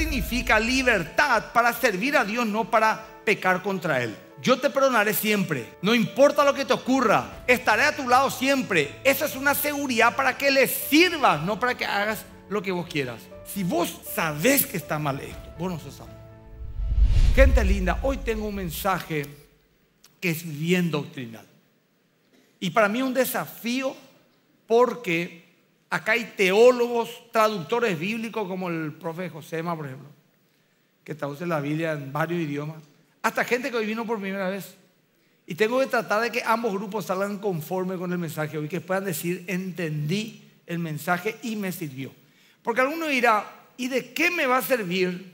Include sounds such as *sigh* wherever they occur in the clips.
significa libertad para servir a Dios, no para pecar contra Él. Yo te perdonaré siempre, no importa lo que te ocurra, estaré a tu lado siempre. Esa es una seguridad para que le sirvas, no para que hagas lo que vos quieras. Si vos sabés que está mal esto, vos no sos Gente linda, hoy tengo un mensaje que es bien doctrinal. Y para mí un desafío porque Acá hay teólogos, traductores bíblicos como el profe Josema, por ejemplo, que traduce la Biblia en varios idiomas. Hasta gente que hoy vino por primera vez. Y tengo que tratar de que ambos grupos salgan conforme con el mensaje hoy, que puedan decir, entendí el mensaje y me sirvió. Porque alguno dirá, ¿y de qué me va a servir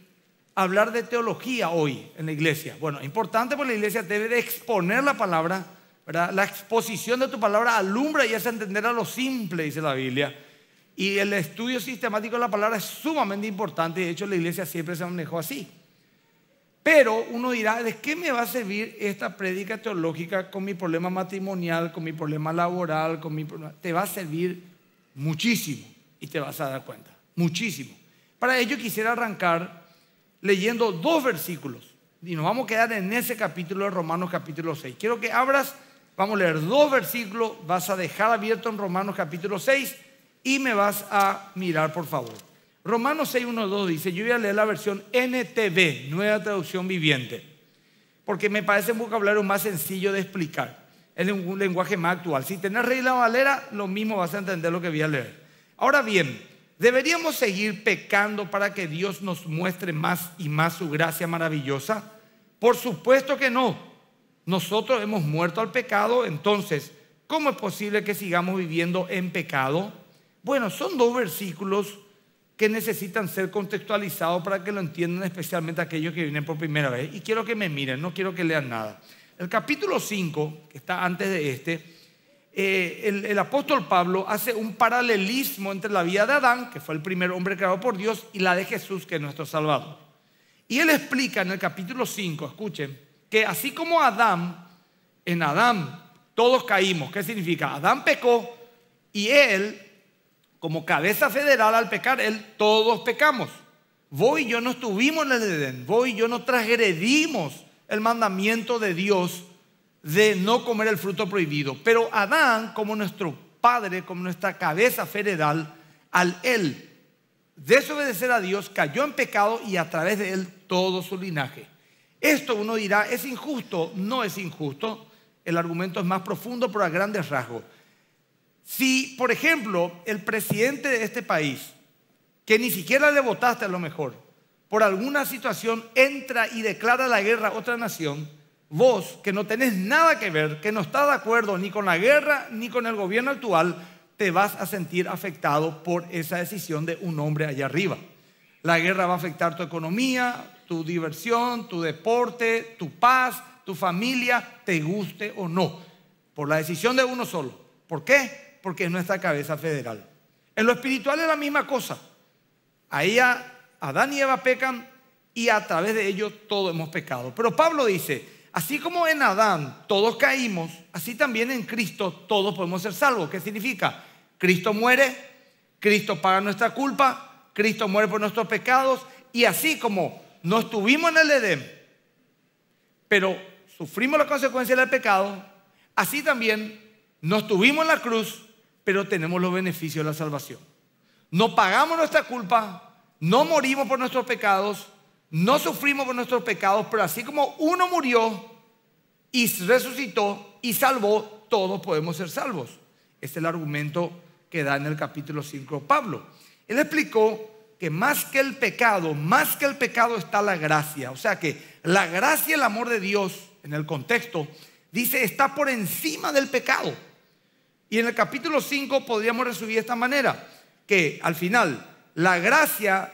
hablar de teología hoy en la iglesia? Bueno, es importante porque la iglesia debe de exponer la palabra, ¿verdad? La exposición de tu palabra alumbra y hace entender a lo simple, dice la Biblia. Y el estudio sistemático de la palabra es sumamente importante. De hecho, la iglesia siempre se manejó así. Pero uno dirá, ¿de qué me va a servir esta prédica teológica con mi problema matrimonial, con mi problema laboral, con mi Te va a servir muchísimo y te vas a dar cuenta, muchísimo. Para ello quisiera arrancar leyendo dos versículos y nos vamos a quedar en ese capítulo de Romanos capítulo 6. Quiero que abras, vamos a leer dos versículos, vas a dejar abierto en Romanos capítulo 6 y me vas a mirar, por favor. Romanos 6, 2 dice, yo voy a leer la versión NTV, Nueva Traducción Viviente, porque me parece un vocabulario más sencillo de explicar. Es un lenguaje más actual. Si tenés la valera, lo mismo vas a entender lo que voy a leer. Ahora bien, ¿deberíamos seguir pecando para que Dios nos muestre más y más su gracia maravillosa? Por supuesto que no. Nosotros hemos muerto al pecado, entonces, ¿cómo es posible que sigamos viviendo en pecado? Bueno, son dos versículos que necesitan ser contextualizados para que lo entiendan especialmente aquellos que vienen por primera vez. Y quiero que me miren, no quiero que lean nada. El capítulo 5, que está antes de este, eh, el, el apóstol Pablo hace un paralelismo entre la vida de Adán, que fue el primer hombre creado por Dios, y la de Jesús, que es nuestro Salvador. Y él explica en el capítulo 5, escuchen, que así como Adán, en Adán todos caímos. ¿Qué significa? Adán pecó y él como cabeza federal al pecar, él todos pecamos. voy y yo no estuvimos en el Edén, voy y yo no transgredimos el mandamiento de Dios de no comer el fruto prohibido. Pero Adán, como nuestro padre, como nuestra cabeza federal, al él desobedecer a Dios, cayó en pecado y a través de él todo su linaje. Esto uno dirá, ¿es injusto? No es injusto. El argumento es más profundo, pero a grandes rasgos. Si, por ejemplo, el presidente de este país, que ni siquiera le votaste a lo mejor, por alguna situación entra y declara la guerra a otra nación, vos, que no tenés nada que ver, que no está de acuerdo ni con la guerra ni con el gobierno actual, te vas a sentir afectado por esa decisión de un hombre allá arriba. La guerra va a afectar tu economía, tu diversión, tu deporte, tu paz, tu familia, te guste o no, por la decisión de uno solo. ¿Por qué? porque es nuestra cabeza federal. En lo espiritual es la misma cosa. Ahí Adán y Eva pecan y a través de ellos todos hemos pecado. Pero Pablo dice, así como en Adán todos caímos, así también en Cristo todos podemos ser salvos. ¿Qué significa? Cristo muere, Cristo paga nuestra culpa, Cristo muere por nuestros pecados y así como no estuvimos en el Edén, pero sufrimos las consecuencias del pecado, así también no estuvimos en la cruz, pero tenemos los beneficios de la salvación. No pagamos nuestra culpa, no morimos por nuestros pecados, no sufrimos por nuestros pecados, pero así como uno murió y resucitó y salvó, todos podemos ser salvos. Este es el argumento que da en el capítulo 5 Pablo. Él explicó que más que el pecado, más que el pecado está la gracia. O sea que la gracia, el amor de Dios, en el contexto, dice, está por encima del pecado. Y en el capítulo 5 podríamos resumir de esta manera, que al final la gracia,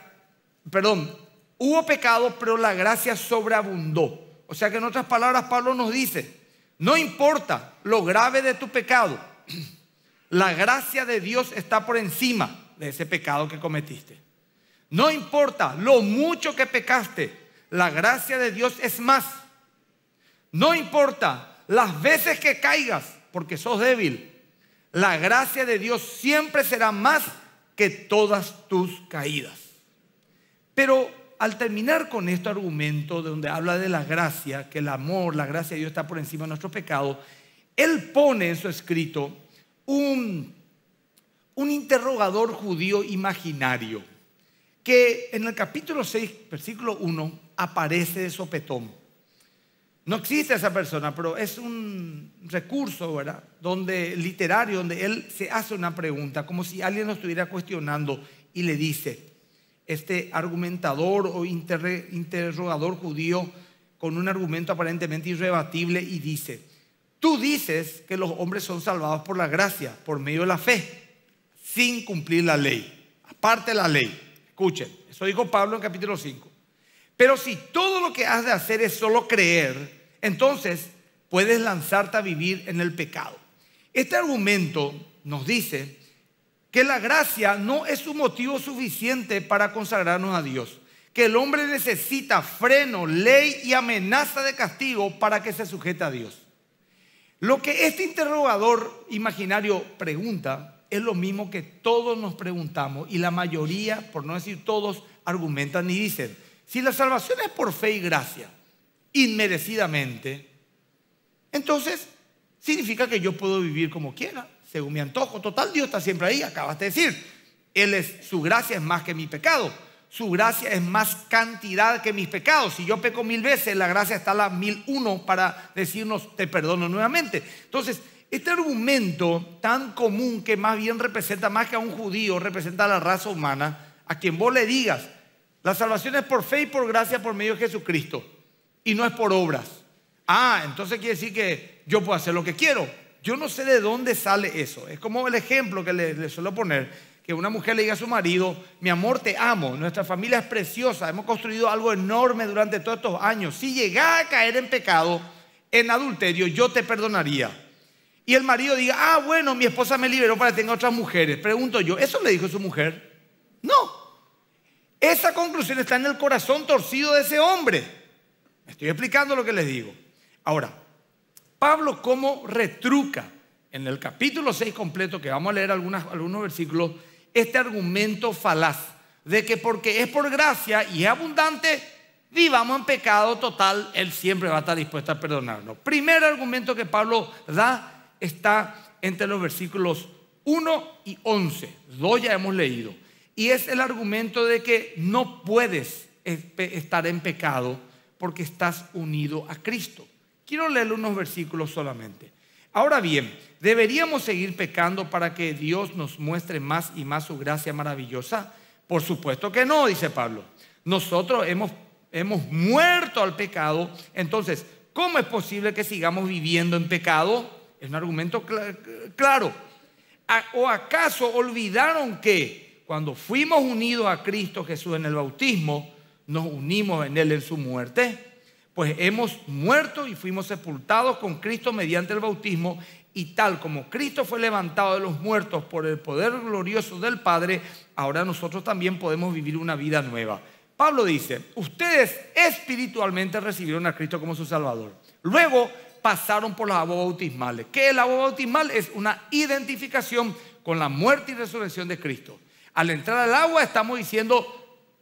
perdón, hubo pecado, pero la gracia sobreabundó. O sea que en otras palabras Pablo nos dice, no importa lo grave de tu pecado, *clears throat* la gracia de Dios está por encima de ese pecado que cometiste. No importa lo mucho que pecaste, la gracia de Dios es más. No importa las veces que caigas, porque sos débil, la gracia de Dios siempre será más que todas tus caídas. Pero al terminar con este argumento donde habla de la gracia, que el amor, la gracia de Dios está por encima de nuestro pecado, él pone en su escrito un, un interrogador judío imaginario que en el capítulo 6, versículo 1, aparece de sopetón. No existe esa persona, pero es un recurso, ¿verdad? Donde literario, donde él se hace una pregunta, como si alguien lo estuviera cuestionando y le dice, este argumentador o interrogador judío con un argumento aparentemente irrebatible y dice, tú dices que los hombres son salvados por la gracia, por medio de la fe, sin cumplir la ley, aparte de la ley. Escuchen, eso dijo Pablo en capítulo 5. Pero si todo lo que has de hacer es solo creer, entonces puedes lanzarte a vivir en el pecado. Este argumento nos dice que la gracia no es un motivo suficiente para consagrarnos a Dios, que el hombre necesita freno, ley y amenaza de castigo para que se sujete a Dios. Lo que este interrogador imaginario pregunta es lo mismo que todos nos preguntamos y la mayoría, por no decir todos, argumentan y dicen, si la salvación es por fe y gracia, inmerecidamente, entonces significa que yo puedo vivir como quiera, según mi antojo. Total, Dios está siempre ahí, acabas de decir. Él es, su gracia es más que mi pecado. Su gracia es más cantidad que mis pecados. Si yo peco mil veces, la gracia está a la mil uno para decirnos te perdono nuevamente. Entonces, este argumento tan común que más bien representa más que a un judío, representa a la raza humana, a quien vos le digas, la salvación es por fe y por gracia por medio de Jesucristo y no es por obras. Ah, entonces quiere decir que yo puedo hacer lo que quiero. Yo no sé de dónde sale eso. Es como el ejemplo que le, suelo poner, que una mujer le diga a su marido, mi amor, te amo, nuestra familia es preciosa, hemos construido algo enorme durante todos estos años. Si llegara a caer en pecado, en adulterio, yo te perdonaría. Y el marido diga, ah, bueno, mi esposa me liberó para que tenga otras mujeres. Pregunto yo, ¿eso le dijo su mujer? No. Esa conclusión está en el corazón torcido de ese hombre. Estoy explicando lo que les digo. Ahora, Pablo como retruca en el capítulo 6 completo, que vamos a leer algunos versículos, este argumento falaz de que porque es por gracia y es abundante, vivamos en pecado total, Él siempre va a estar dispuesto a perdonarnos. Primer argumento que Pablo da está entre los versículos 1 y 11. Dos ya hemos leído. Y es el argumento de que no puedes estar en pecado porque estás unido a Cristo. Quiero leerle unos versículos solamente. Ahora bien, ¿deberíamos seguir pecando para que Dios nos muestre más y más su gracia maravillosa? Por supuesto que no, dice Pablo. Nosotros hemos, hemos muerto al pecado. Entonces, ¿cómo es posible que sigamos viviendo en pecado? Es un argumento claro. ¿O acaso olvidaron que cuando fuimos unidos a Cristo Jesús en el bautismo, nos unimos en Él en su muerte, pues hemos muerto y fuimos sepultados con Cristo mediante el bautismo y tal como Cristo fue levantado de los muertos por el poder glorioso del Padre, ahora nosotros también podemos vivir una vida nueva. Pablo dice, ustedes espiritualmente recibieron a Cristo como su Salvador. Luego pasaron por las aguas bautismales. ¿Qué es el agua bautismal? Es una identificación con la muerte y resurrección de Cristo. Al entrar al agua estamos diciendo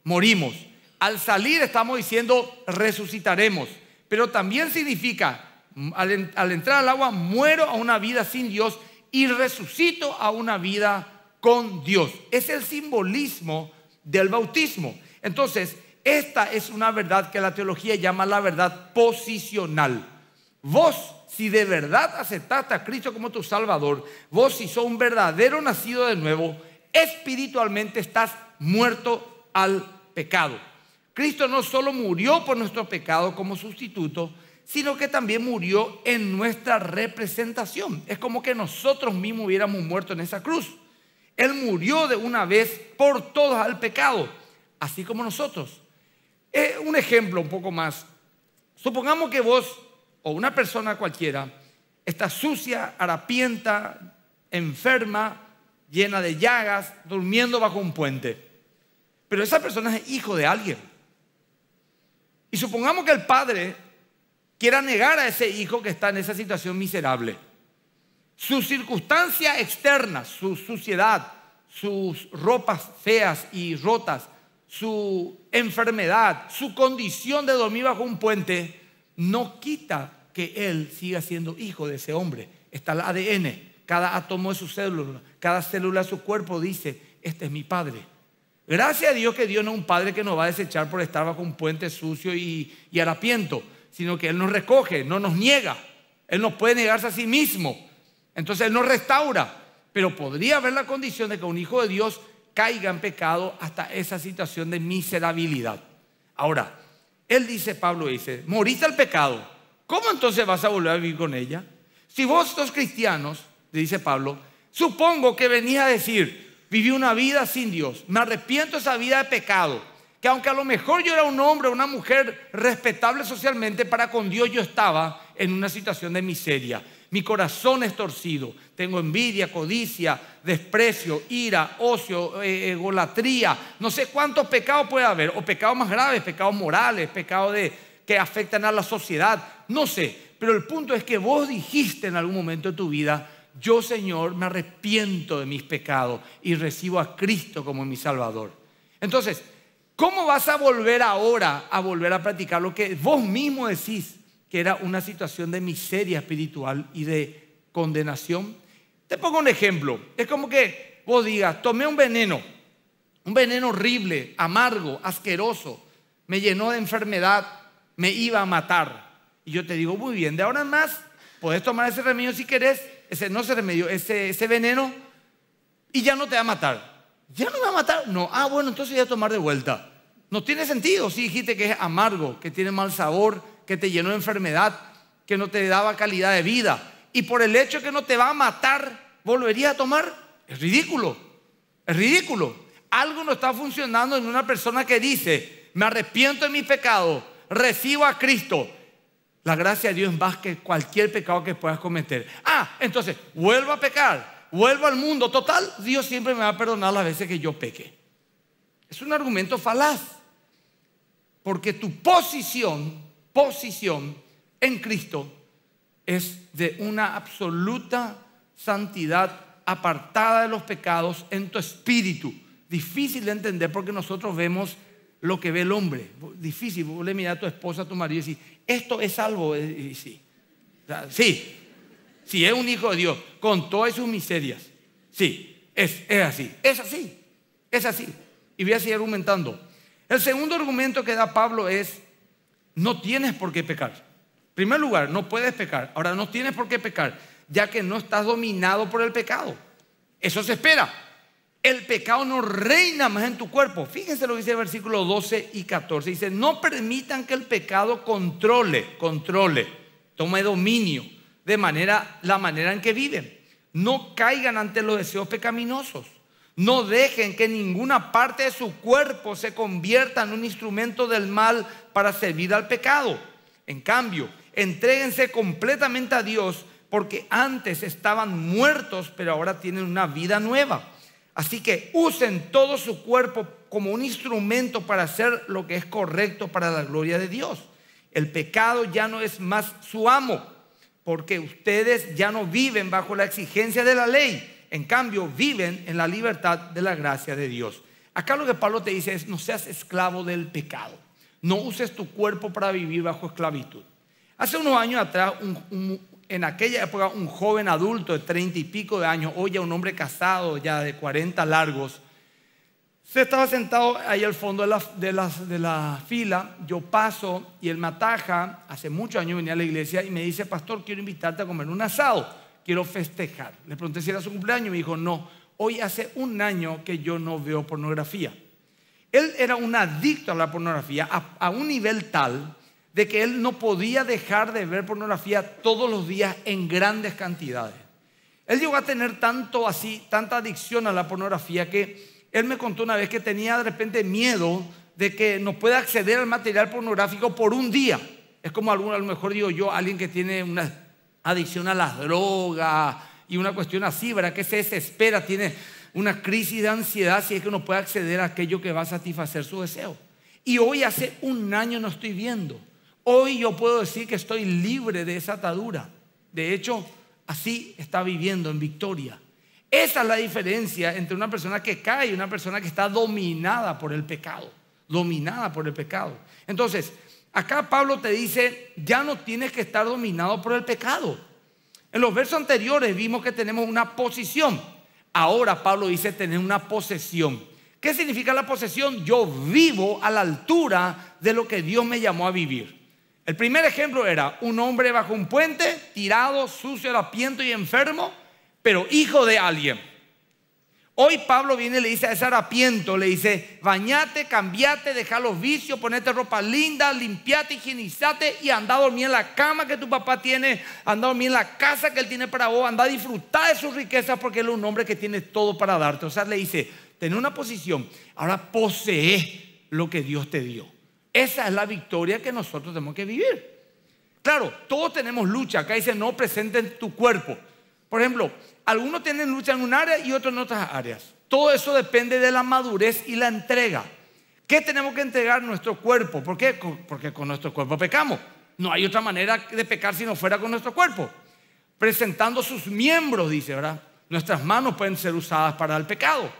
morimos. Al salir estamos diciendo resucitaremos. Pero también significa, al, entrar al agua, muero a una vida sin Dios y resucito a una vida con Dios. Es el simbolismo del bautismo. Entonces, esta es una verdad que la teología llama la verdad posicional. Vos, si de verdad aceptaste a Cristo como tu Salvador, vos si sos un verdadero nacido de nuevo, espiritualmente estás muerto al pecado. Cristo no solo murió por nuestro pecado como sustituto, sino que también murió en nuestra representación. Es como que nosotros mismos hubiéramos muerto en esa cruz. Él murió de una vez por todos al pecado, así como nosotros. Eh, un ejemplo un poco más. Supongamos que vos o una persona cualquiera está sucia, harapienta, enferma, llena de llagas, durmiendo bajo un puente. Pero esa persona es hijo de alguien. Y supongamos que el padre quiera negar a ese hijo que está en esa situación miserable. Su circunstancia externa, su suciedad, sus ropas feas y rotas, su enfermedad, su condición de dormir bajo un puente, no quita que él siga siendo hijo de ese hombre. Está el ADN, cada átomo de su célula, cada célula de su cuerpo dice, este es mi padre. Gracias a Dios que Dios no es un padre que nos va a desechar por estar bajo un puente sucio y, harapiento, sino que Él nos recoge, no nos niega. Él no puede negarse a sí mismo. Entonces Él nos restaura. Pero podría haber la condición de que un hijo de Dios caiga en pecado hasta esa situación de miserabilidad. Ahora, Él dice, Pablo dice, moriste al pecado. ¿Cómo entonces vas a volver a vivir con ella? Si vos, sos cristianos, dice Pablo, Supongo que venía a decir, viví una vida sin Dios, me arrepiento de esa vida de pecado, que aunque a lo mejor yo era un hombre o una mujer respetable socialmente, para con Dios yo estaba en una situación de miseria. Mi corazón es torcido, tengo envidia, codicia, desprecio, ira, ocio, eh, egolatría, no sé cuántos pecados puede haber, o pecados más graves, pecados morales, pecados de, que afectan a la sociedad, no sé, pero el punto es que vos dijiste en algún momento de tu vida, yo Señor me arrepiento de mis pecados y recibo a Cristo como mi Salvador. Entonces, ¿cómo vas a volver ahora a volver a practicar lo que vos mismo decís que era una situación de miseria espiritual y de condenación? Te pongo un ejemplo. Es como que vos digas, tomé un veneno, un veneno horrible, amargo, asqueroso, me llenó de enfermedad, me iba a matar. Y yo te digo, muy bien, de ahora en más, podés tomar ese remedio si querés, ese, no se remedió ese, ese veneno, y ya no te va a matar. ¿Ya no me va a matar? No. Ah, bueno, entonces voy a tomar de vuelta. No tiene sentido si dijiste que es amargo, que tiene mal sabor, que te llenó de enfermedad, que no te daba calidad de vida. Y por el hecho que no te va a matar, volverías a tomar. Es ridículo. Es ridículo. Algo no está funcionando en una persona que dice, me arrepiento de mi pecado, recibo a Cristo, la gracia de Dios más que cualquier pecado que puedas cometer. Ah, entonces, vuelvo a pecar, vuelvo al mundo. Total, Dios siempre me va a perdonar las veces que yo peque. Es un argumento falaz. Porque tu posición, posición en Cristo es de una absoluta santidad apartada de los pecados en tu espíritu. Difícil de entender porque nosotros vemos lo que ve el hombre. Difícil, vos le mirás a tu esposa, a tu marido y decís, esto es algo, eh, Y sí. sí, sí, es un hijo de Dios, con todas sus miserias. Sí, es, es así, es así, es así. Y voy a seguir argumentando. El segundo argumento que da Pablo es, no tienes por qué pecar. En primer lugar, no puedes pecar. Ahora, no tienes por qué pecar, ya que no estás dominado por el pecado. Eso se espera el pecado no reina más en tu cuerpo. Fíjense lo que dice el versículo 12 y 14. Dice, no permitan que el pecado controle, controle, tome dominio de manera, la manera en que viven. No caigan ante los deseos pecaminosos. No dejen que ninguna parte de su cuerpo se convierta en un instrumento del mal para servir al pecado. En cambio, entréguense completamente a Dios porque antes estaban muertos, pero ahora tienen una vida nueva Así que usen todo su cuerpo como un instrumento para hacer lo que es correcto para la gloria de Dios. El pecado ya no es más su amo, porque ustedes ya no viven bajo la exigencia de la ley, en cambio viven en la libertad de la gracia de Dios. Acá lo que Pablo te dice es, no seas esclavo del pecado, no uses tu cuerpo para vivir bajo esclavitud. Hace unos años atrás un, en aquella época un joven adulto de treinta y pico de años, hoy ya un hombre casado ya de 40 largos, se estaba sentado ahí al fondo de la, de, fila, yo paso y él me hace muchos años venía a la iglesia y me dice, pastor, quiero invitarte a comer un asado, quiero festejar. Le pregunté si era su cumpleaños y me dijo, no, hoy hace un año que yo no veo pornografía. Él era un adicto a la pornografía a un nivel tal de que él no podía dejar de ver pornografía todos los días en grandes cantidades. Él llegó a tener tanto así, tanta adicción a la pornografía que él me contó una vez que tenía de repente miedo de que no pueda acceder al material pornográfico por un día. Es como alguno, a lo mejor digo yo, alguien que tiene una adicción a las drogas y una cuestión así, ¿verdad? Que se desespera, tiene una crisis de ansiedad si es que no puede acceder a aquello que va a satisfacer su deseo. Y hoy hace un año no estoy viendo. Hoy yo puedo decir que estoy libre de esa atadura. De hecho, así está viviendo en victoria. Esa es la diferencia entre una persona que cae y una persona que está dominada por el pecado. Dominada por el pecado. Entonces, acá Pablo te dice, ya no tienes que estar dominado por el pecado. En los versos anteriores vimos que tenemos una posición. Ahora Pablo dice tener una posesión. ¿Qué significa la posesión? Yo vivo a la altura de lo que Dios me llamó a vivir. El primer ejemplo era un hombre bajo un puente, tirado, sucio, harapiento y enfermo, pero hijo de alguien. Hoy Pablo viene y le dice a ese harapiento, le dice, bañate, cambiate, deja los vicios, ponete ropa linda, limpiate, higienizate y anda a dormir en la cama que tu papá tiene, anda a dormir en la casa que él tiene para vos, anda a disfrutar de sus riquezas porque él es un hombre que tiene todo para darte. O sea, le dice, ten una posición, ahora posee lo que Dios te dio. Esa es la victoria que nosotros tenemos que vivir. Claro, todos tenemos lucha. Acá dice, no presenten tu cuerpo. Por ejemplo, algunos tienen lucha en un área y otros en otras áreas. Todo eso depende de la madurez y la entrega. ¿Qué tenemos que entregar nuestro cuerpo? ¿Por qué? Porque con nuestro cuerpo pecamos. No hay otra manera de pecar si no fuera con nuestro cuerpo. Presentando sus miembros, dice, ¿verdad? Nuestras manos pueden ser usadas para el pecado.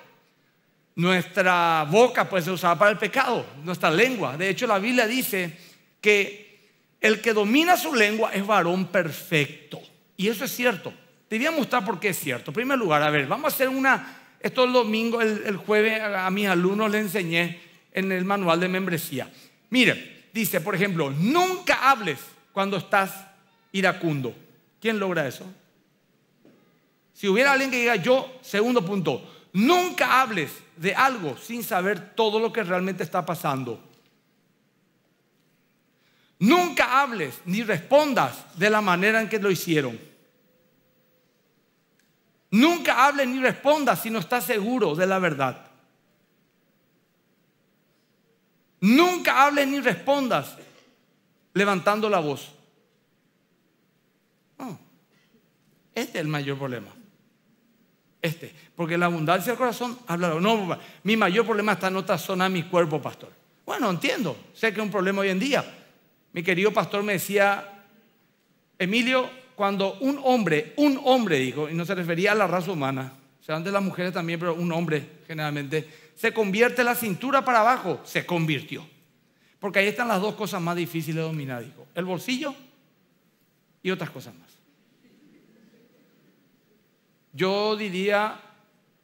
Nuestra boca pues se usaba para el pecado, nuestra lengua. De hecho, la Biblia dice que el que domina su lengua es varón perfecto. Y eso es cierto. Te voy a mostrar por qué es cierto. En primer lugar, a ver, vamos a hacer una... esto el domingo, el jueves, a mis alumnos les enseñé en el manual de membresía. Mire, dice, por ejemplo, nunca hables cuando estás iracundo. ¿Quién logra eso? Si hubiera alguien que diga yo, segundo punto, Nunca hables de algo sin saber todo lo que realmente está pasando. Nunca hables ni respondas de la manera en que lo hicieron. Nunca hables ni respondas si no estás seguro de la verdad. Nunca hables ni respondas levantando la voz. este es el mayor problema. Este, porque la abundancia del corazón habla. No, mi mayor problema está en otra zona de mi cuerpo, pastor. Bueno, entiendo, sé que es un problema hoy en día. Mi querido pastor me decía, Emilio, cuando un hombre, un hombre dijo, y no se refería a la raza humana, se sea, de las mujeres también, pero un hombre generalmente, se convierte la cintura para abajo, se convirtió. Porque ahí están las dos cosas más difíciles de dominar, dijo, el bolsillo y otras cosas más. Yo diría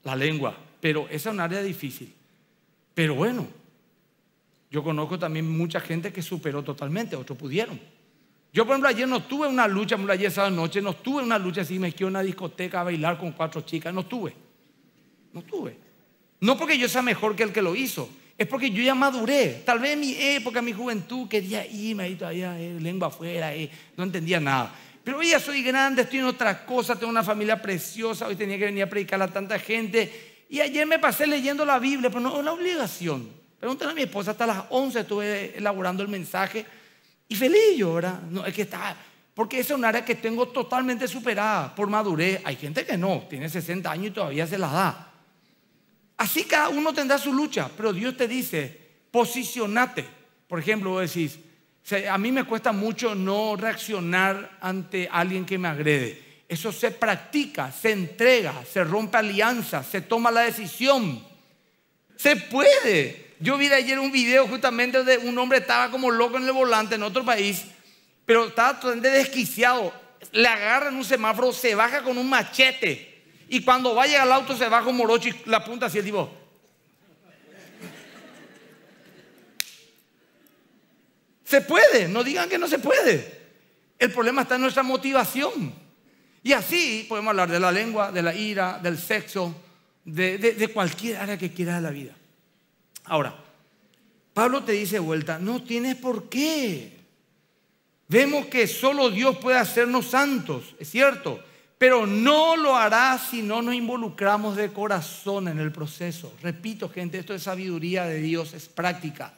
la lengua, pero esa es un área difícil. Pero bueno, yo conozco también mucha gente que superó totalmente, otros pudieron. Yo, por ejemplo, ayer no tuve una lucha, ayer esa noche no tuve una lucha así, me quedé en una discoteca a bailar con cuatro chicas, no tuve. No tuve. No porque yo sea mejor que el que lo hizo, es porque yo ya maduré. Tal vez mi época, mi juventud, quería irme ahí todavía, eh, lengua afuera, eh, no entendía nada. Pero hoy ya soy grande, estoy en otra cosa, tengo una familia preciosa, hoy tenía que venir a predicar a tanta gente. Y ayer me pasé leyendo la Biblia, pero no es una obligación. Pregúntale a mi esposa, hasta las 11 estuve elaborando el mensaje. Y feliz yo, ¿verdad? No, es que está, porque es un área que tengo totalmente superada por madurez. Hay gente que no, tiene 60 años y todavía se la da. Así cada uno tendrá su lucha, pero Dios te dice, posicionate. Por ejemplo, vos decís, a mí me cuesta mucho no reaccionar ante alguien que me agrede. Eso se practica, se entrega, se rompe alianzas, se toma la decisión. Se puede. Yo vi ayer un video justamente de un hombre estaba como loco en el volante en otro país, pero estaba totalmente desquiciado. Le agarran un semáforo, se baja con un machete. Y cuando va a llegar al auto se baja un morocho y la punta así el tipo. Se puede, no digan que no se puede. El problema está en nuestra motivación. Y así podemos hablar de la lengua, de la ira, del sexo, de, cualquier área que quiera de la vida. Ahora, Pablo te dice de vuelta, no tienes por qué. Vemos que solo Dios puede hacernos santos, es cierto, pero no lo hará si no nos involucramos de corazón en el proceso. Repito, gente, esto es sabiduría de Dios, es práctica.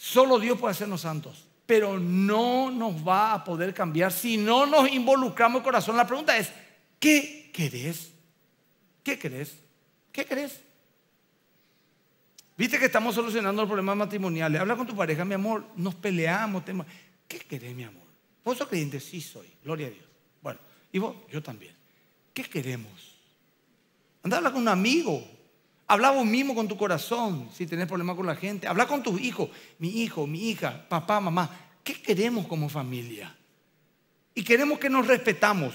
Solo Dios puede hacernos santos. Pero no nos va a poder cambiar si no nos involucramos el corazón. La pregunta es, ¿qué querés? ¿Qué querés? ¿Qué querés? Viste que estamos solucionando los problemas matrimoniales. Habla con tu pareja, mi amor. Nos peleamos. ¿Qué querés, mi amor? ¿Vos sos creyente? Sí soy. Gloria a Dios. Bueno, y vos, yo también. ¿Qué queremos? Anda a hablar con un amigo, Habla vos mismo con tu corazón si tenés problemas con la gente. Habla con tus hijos, mi hijo, mi hija, papá, mamá. ¿Qué queremos como familia? Y queremos que nos respetamos.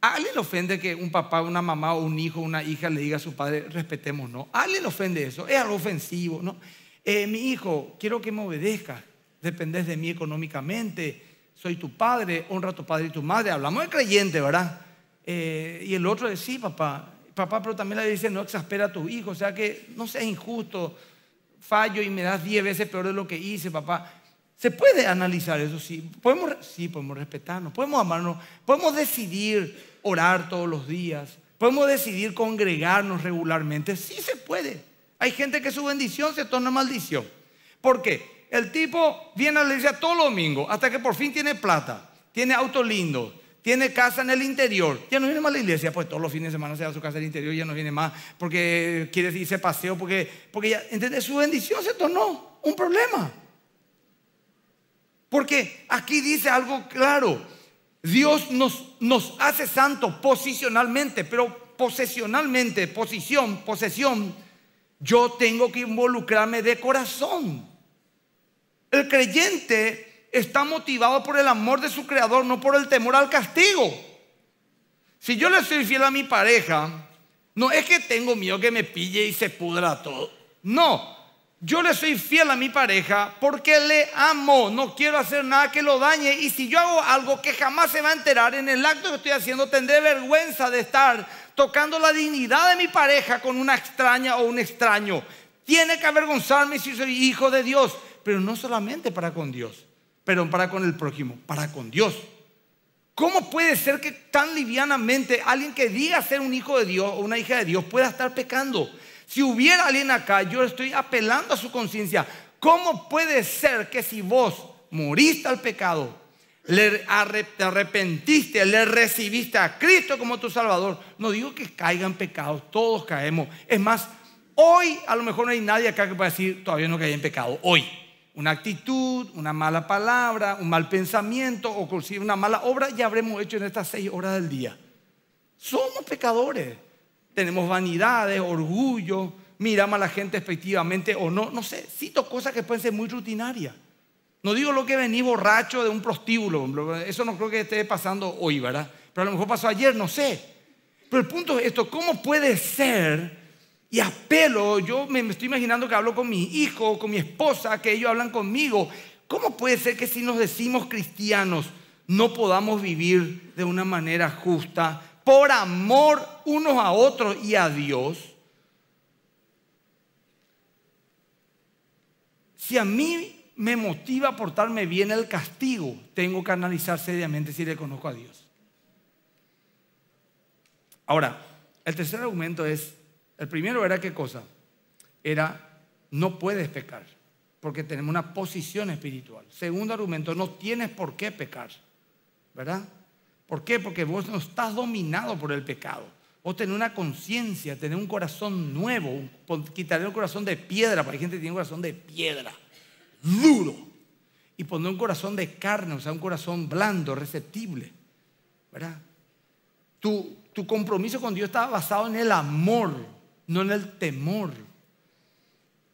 ¿A alguien le ofende que un papá, una mamá o un hijo, una hija le diga a su padre, respetemos, no? ¿A alguien le ofende eso? Es algo ofensivo, ¿no? Eh, mi hijo, quiero que me obedezca. Dependés de mí económicamente. Soy tu padre, honra a tu padre y tu madre. Hablamos de creyente, ¿verdad? Eh, y el otro dice, sí, papá, papá, pero también le dice, no exaspera a tu hijo, o sea que no seas injusto, fallo y me das 10 veces peor de lo que hice, papá. Se puede analizar eso, sí. Podemos, sí, podemos respetarnos, podemos amarnos, podemos decidir orar todos los días, podemos decidir congregarnos regularmente, sí se puede. Hay gente que su bendición se torna maldición. ¿Por qué? El tipo viene a la iglesia todo los domingos hasta que por fin tiene plata, tiene auto lindo, tiene casa en el interior, ya no viene más a la iglesia, pues todos los fines de semana se da su casa en el interior, ya no viene más porque quiere irse paseo, porque, porque ya, ¿entendés? Su bendición se tornó un problema. Porque aquí dice algo claro, Dios nos, nos hace santos posicionalmente, pero posesionalmente, posición, posesión, yo tengo que involucrarme de corazón. El creyente está motivado por el amor de su creador, no por el temor al castigo. Si yo le soy fiel a mi pareja, no es que tengo miedo que me pille y se pudra todo. No, yo le soy fiel a mi pareja porque le amo, no quiero hacer nada que lo dañe y si yo hago algo que jamás se va a enterar en el acto que estoy haciendo, tendré vergüenza de estar tocando la dignidad de mi pareja con una extraña o un extraño. Tiene que avergonzarme si soy hijo de Dios, pero no solamente para con Dios, pero para con el prójimo, para con Dios. ¿Cómo puede ser que tan livianamente alguien que diga ser un hijo de Dios o una hija de Dios pueda estar pecando? Si hubiera alguien acá, yo estoy apelando a su conciencia. ¿Cómo puede ser que si vos moriste al pecado, le arrepentiste, le recibiste a Cristo como tu Salvador? No digo que caigan pecados, todos caemos. Es más, hoy a lo mejor no hay nadie acá que pueda decir, todavía no caí en pecado, hoy una actitud, una mala palabra, un mal pensamiento o una mala obra ya habremos hecho en estas seis horas del día. Somos pecadores. Tenemos vanidades, orgullo, miramos a la gente efectivamente o no. No sé, cito cosas que pueden ser muy rutinarias. No digo lo que vení borracho de un prostíbulo, eso no creo que esté pasando hoy, ¿verdad? Pero a lo mejor pasó ayer, no sé. Pero el punto es esto, ¿cómo puede ser y apelo, yo me estoy imaginando que hablo con mi hijo, con mi esposa, que ellos hablan conmigo. ¿Cómo puede ser que si nos decimos cristianos no podamos vivir de una manera justa, por amor unos a otros y a Dios? Si a mí me motiva a portarme bien el castigo, tengo que analizar seriamente si le conozco a Dios. Ahora, el tercer argumento es el primero era qué cosa? Era no puedes pecar, porque tenemos una posición espiritual. Segundo argumento, no tienes por qué pecar, ¿verdad? ¿Por qué? Porque vos no estás dominado por el pecado. Vos tenés una conciencia, tenés un corazón nuevo, quitaré un corazón de piedra, para hay gente que tiene un corazón de piedra, duro, y poner un corazón de carne, o sea, un corazón blando, receptible, ¿verdad? Tu, tu compromiso con Dios estaba basado en el amor, no en el temor.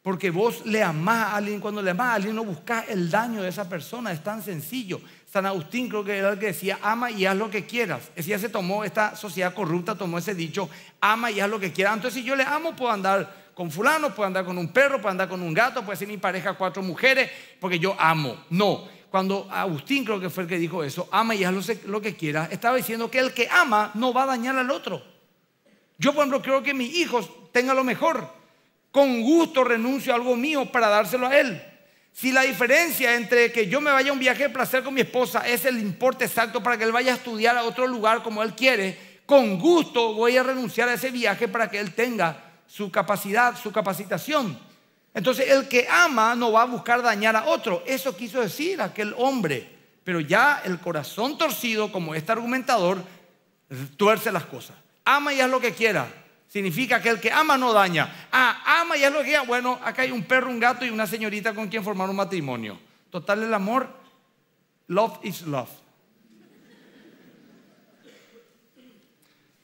Porque vos le amás a alguien, cuando le amás a alguien no buscas el daño de esa persona, es tan sencillo. San Agustín creo que era el que decía, ama y haz lo que quieras. Es decir, se tomó, esta sociedad corrupta tomó ese dicho, ama y haz lo que quieras. Entonces si yo le amo puedo andar con fulano, puedo andar con un perro, puedo andar con un gato, puedo ser mi pareja cuatro mujeres, porque yo amo. No, cuando Agustín creo que fue el que dijo eso, ama y haz lo que quieras, estaba diciendo que el que ama no va a dañar al otro. Yo, por ejemplo, creo que mis hijos tengan lo mejor. Con gusto renuncio a algo mío para dárselo a él. Si la diferencia entre que yo me vaya a un viaje de placer con mi esposa es el importe exacto para que él vaya a estudiar a otro lugar como él quiere, con gusto voy a renunciar a ese viaje para que él tenga su capacidad, su capacitación. Entonces, el que ama no va a buscar dañar a otro. Eso quiso decir aquel hombre. Pero ya el corazón torcido, como este argumentador, tuerce las cosas ama y haz lo que quiera. Significa que el que ama no daña. Ah, ama y haz lo que quiera. Bueno, acá hay un perro, un gato y una señorita con quien formar un matrimonio. Total, el amor, love is love.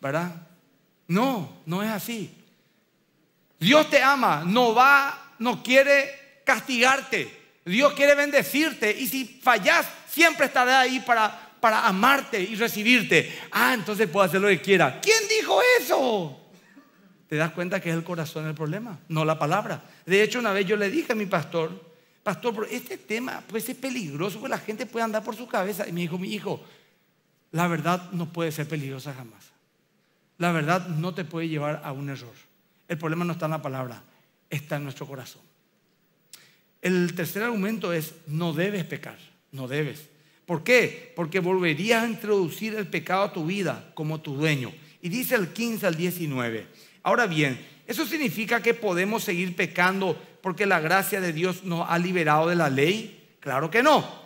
¿Verdad? No, no es así. Dios te ama, no va, no quiere castigarte. Dios quiere bendecirte y si fallas, siempre estará ahí para para amarte y recibirte. Ah, entonces puedo hacer lo que quiera. ¿Quién dijo eso? Te das cuenta que es el corazón el problema, no la palabra. De hecho, una vez yo le dije a mi pastor, pastor, pero este tema puede ser peligroso, porque la gente puede andar por su cabeza. Y me dijo, mi hijo, la verdad no puede ser peligrosa jamás. La verdad no te puede llevar a un error. El problema no está en la palabra, está en nuestro corazón. El tercer argumento es, no debes pecar, no debes. ¿Por qué? Porque volverías a introducir el pecado a tu vida como tu dueño. Y dice el 15 al 19. Ahora bien, eso significa que podemos seguir pecando porque la gracia de Dios nos ha liberado de la ley. Claro que no.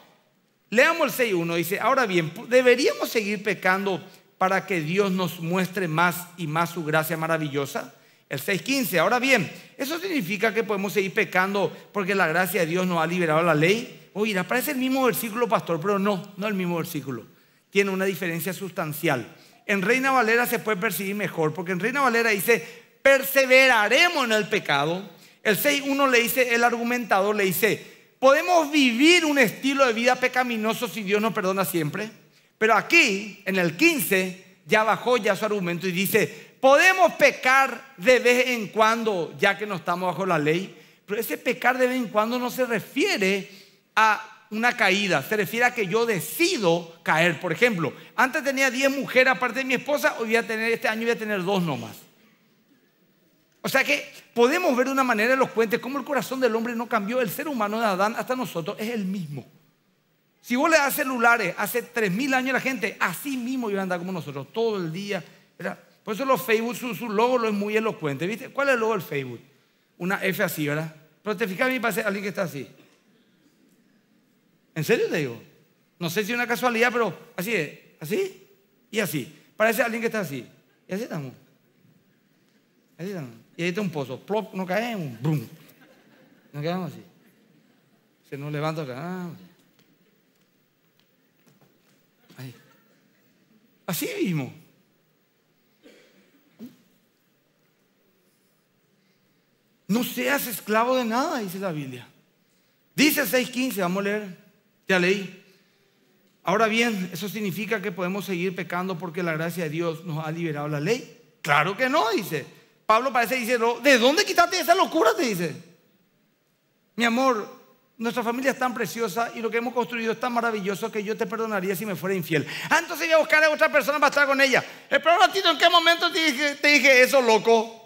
Leamos el 6.1, dice, ahora bien, ¿deberíamos seguir pecando para que Dios nos muestre más y más su gracia maravillosa? El 6.15, ahora bien, ¿eso significa que podemos seguir pecando porque la gracia de Dios nos ha liberado la ley? oiga, parece el mismo versículo, pastor, pero no, no el mismo versículo. Tiene una diferencia sustancial. En Reina Valera se puede percibir mejor, porque en Reina Valera dice, perseveraremos en el pecado. El 6.1 le dice, el argumentador le dice, podemos vivir un estilo de vida pecaminoso si Dios nos perdona siempre. Pero aquí, en el 15, ya bajó ya su argumento y dice, podemos pecar de vez en cuando, ya que no estamos bajo la ley. Pero ese pecar de vez en cuando no se refiere a una caída, se refiere a que yo decido caer. Por ejemplo, antes tenía 10 mujeres aparte de mi esposa, hoy voy a tener, este año voy a tener dos nomás. O sea que podemos ver de una manera elocuente cómo el corazón del hombre no cambió. El ser humano de Adán hasta nosotros es el mismo. Si vos le das celulares hace 3.000 años la gente, así mismo iba a andar como nosotros, todo el día. Por eso los Facebook, su, su, logo es muy elocuente. ¿viste? ¿Cuál es el logo del Facebook? Una F así, ¿verdad? Pero te fijas, a mí alguien que está así. En serio te digo. No sé si es una casualidad, pero así es. Así y así. Parece alguien que está así. Y así estamos. Y ahí está un pozo. Plop, no caemos. Brum. No quedamos así. Se nos levanta acá. Ah, así mismo. No seas esclavo de nada, dice la Biblia. Dice 6.15, vamos a leer. Ya leí. Ahora bien, ¿eso significa que podemos seguir pecando porque la gracia de Dios nos ha liberado la ley? Claro que no, dice. Pablo parece dice, ¿de dónde quitaste esa locura? Te dice. Mi amor, nuestra familia es tan preciosa y lo que hemos construido es tan maravilloso que yo te perdonaría si me fuera infiel. Ah, entonces voy a buscar a otra persona para estar con ella. Espera un ratito, ¿en qué momento te dije eso, loco?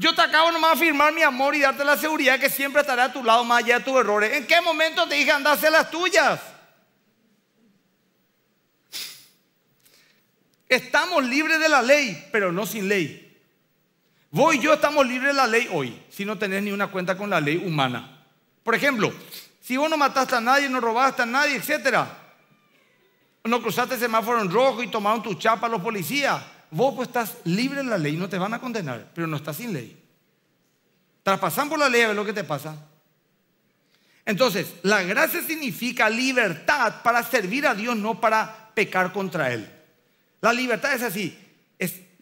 Yo te acabo nomás de firmar mi amor y darte la seguridad que siempre estaré a tu lado más allá de tus errores. ¿En qué momento te dije andarse las tuyas? Estamos libres de la ley, pero no sin ley. Vos y yo estamos libres de la ley hoy, si no tenés ni una cuenta con la ley humana. Por ejemplo, si vos no mataste a nadie, no robaste a nadie, etc. No cruzaste el semáforo en rojo y tomaron tu chapa los policías vos pues estás libre en la ley, no te van a condenar, pero no estás sin ley. Traspasan por la ley a ver lo que te pasa. Entonces, la gracia significa libertad para servir a Dios, no para pecar contra Él. La libertad es así,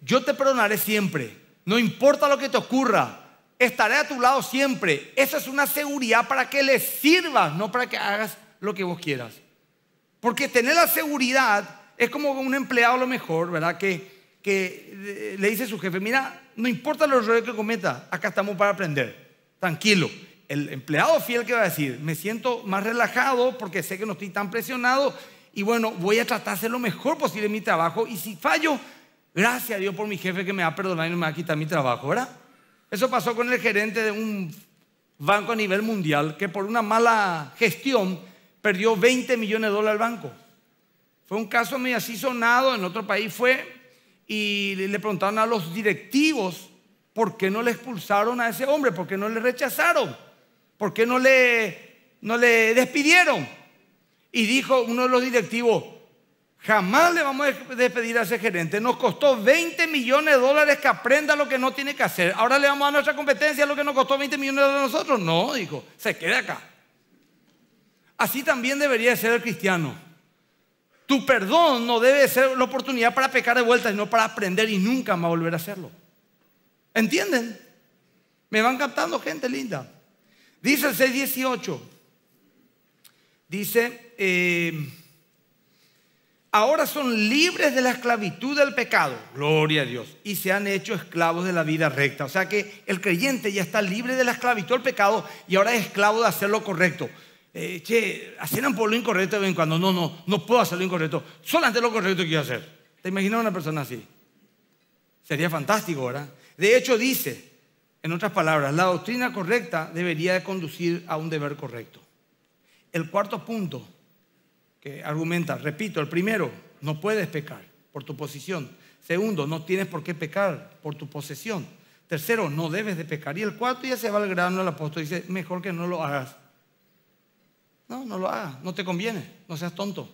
yo te perdonaré siempre, no importa lo que te ocurra, estaré a tu lado siempre. Esa es una seguridad para que le sirvas, no para que hagas lo que vos quieras. Porque tener la seguridad es como un empleado a lo mejor, ¿verdad? Que eh, le dice a su jefe, mira, no importa los errores que cometa, acá estamos para aprender, tranquilo. El empleado fiel que va a decir, me siento más relajado porque sé que no estoy tan presionado y bueno, voy a tratar de hacer lo mejor posible en mi trabajo y si fallo, gracias a Dios por mi jefe que me va a perdonar y me va a quitar mi trabajo, ¿verdad? Eso pasó con el gerente de un banco a nivel mundial que por una mala gestión perdió 20 millones de dólares al banco. Fue un caso muy así sonado, en otro país fue, y le preguntaron a los directivos por qué no le expulsaron a ese hombre, por qué no le rechazaron, por qué no le, no le despidieron. Y dijo uno de los directivos, jamás le vamos a despedir a ese gerente, nos costó 20 millones de dólares que aprenda lo que no tiene que hacer, ahora le vamos a nuestra competencia lo que nos costó 20 millones de dólares a nosotros. No, dijo, se queda acá. Así también debería ser el cristiano tu perdón no debe ser la oportunidad para pecar de vuelta, sino para aprender y nunca más volver a hacerlo. ¿Entienden? Me van captando gente linda. Dice el 6.18. Dice, eh, ahora son libres de la esclavitud del pecado, gloria a Dios, y se han hecho esclavos de la vida recta. O sea que el creyente ya está libre de la esclavitud del pecado y ahora es esclavo de hacer lo correcto eh, che, hacen por lo incorrecto de vez en cuando. No, no, no puedo hacer lo incorrecto. Solamente lo correcto quiero hacer. ¿Te imaginas una persona así? Sería fantástico, ¿verdad? De hecho, dice, en otras palabras, la doctrina correcta debería conducir a un deber correcto. El cuarto punto que argumenta, repito, el primero, no puedes pecar por tu posición. Segundo, no tienes por qué pecar por tu posesión. Tercero, no debes de pecar. Y el cuarto ya se va al grano el apóstol dice, mejor que no lo hagas no, no lo hagas, no te conviene, no seas tonto,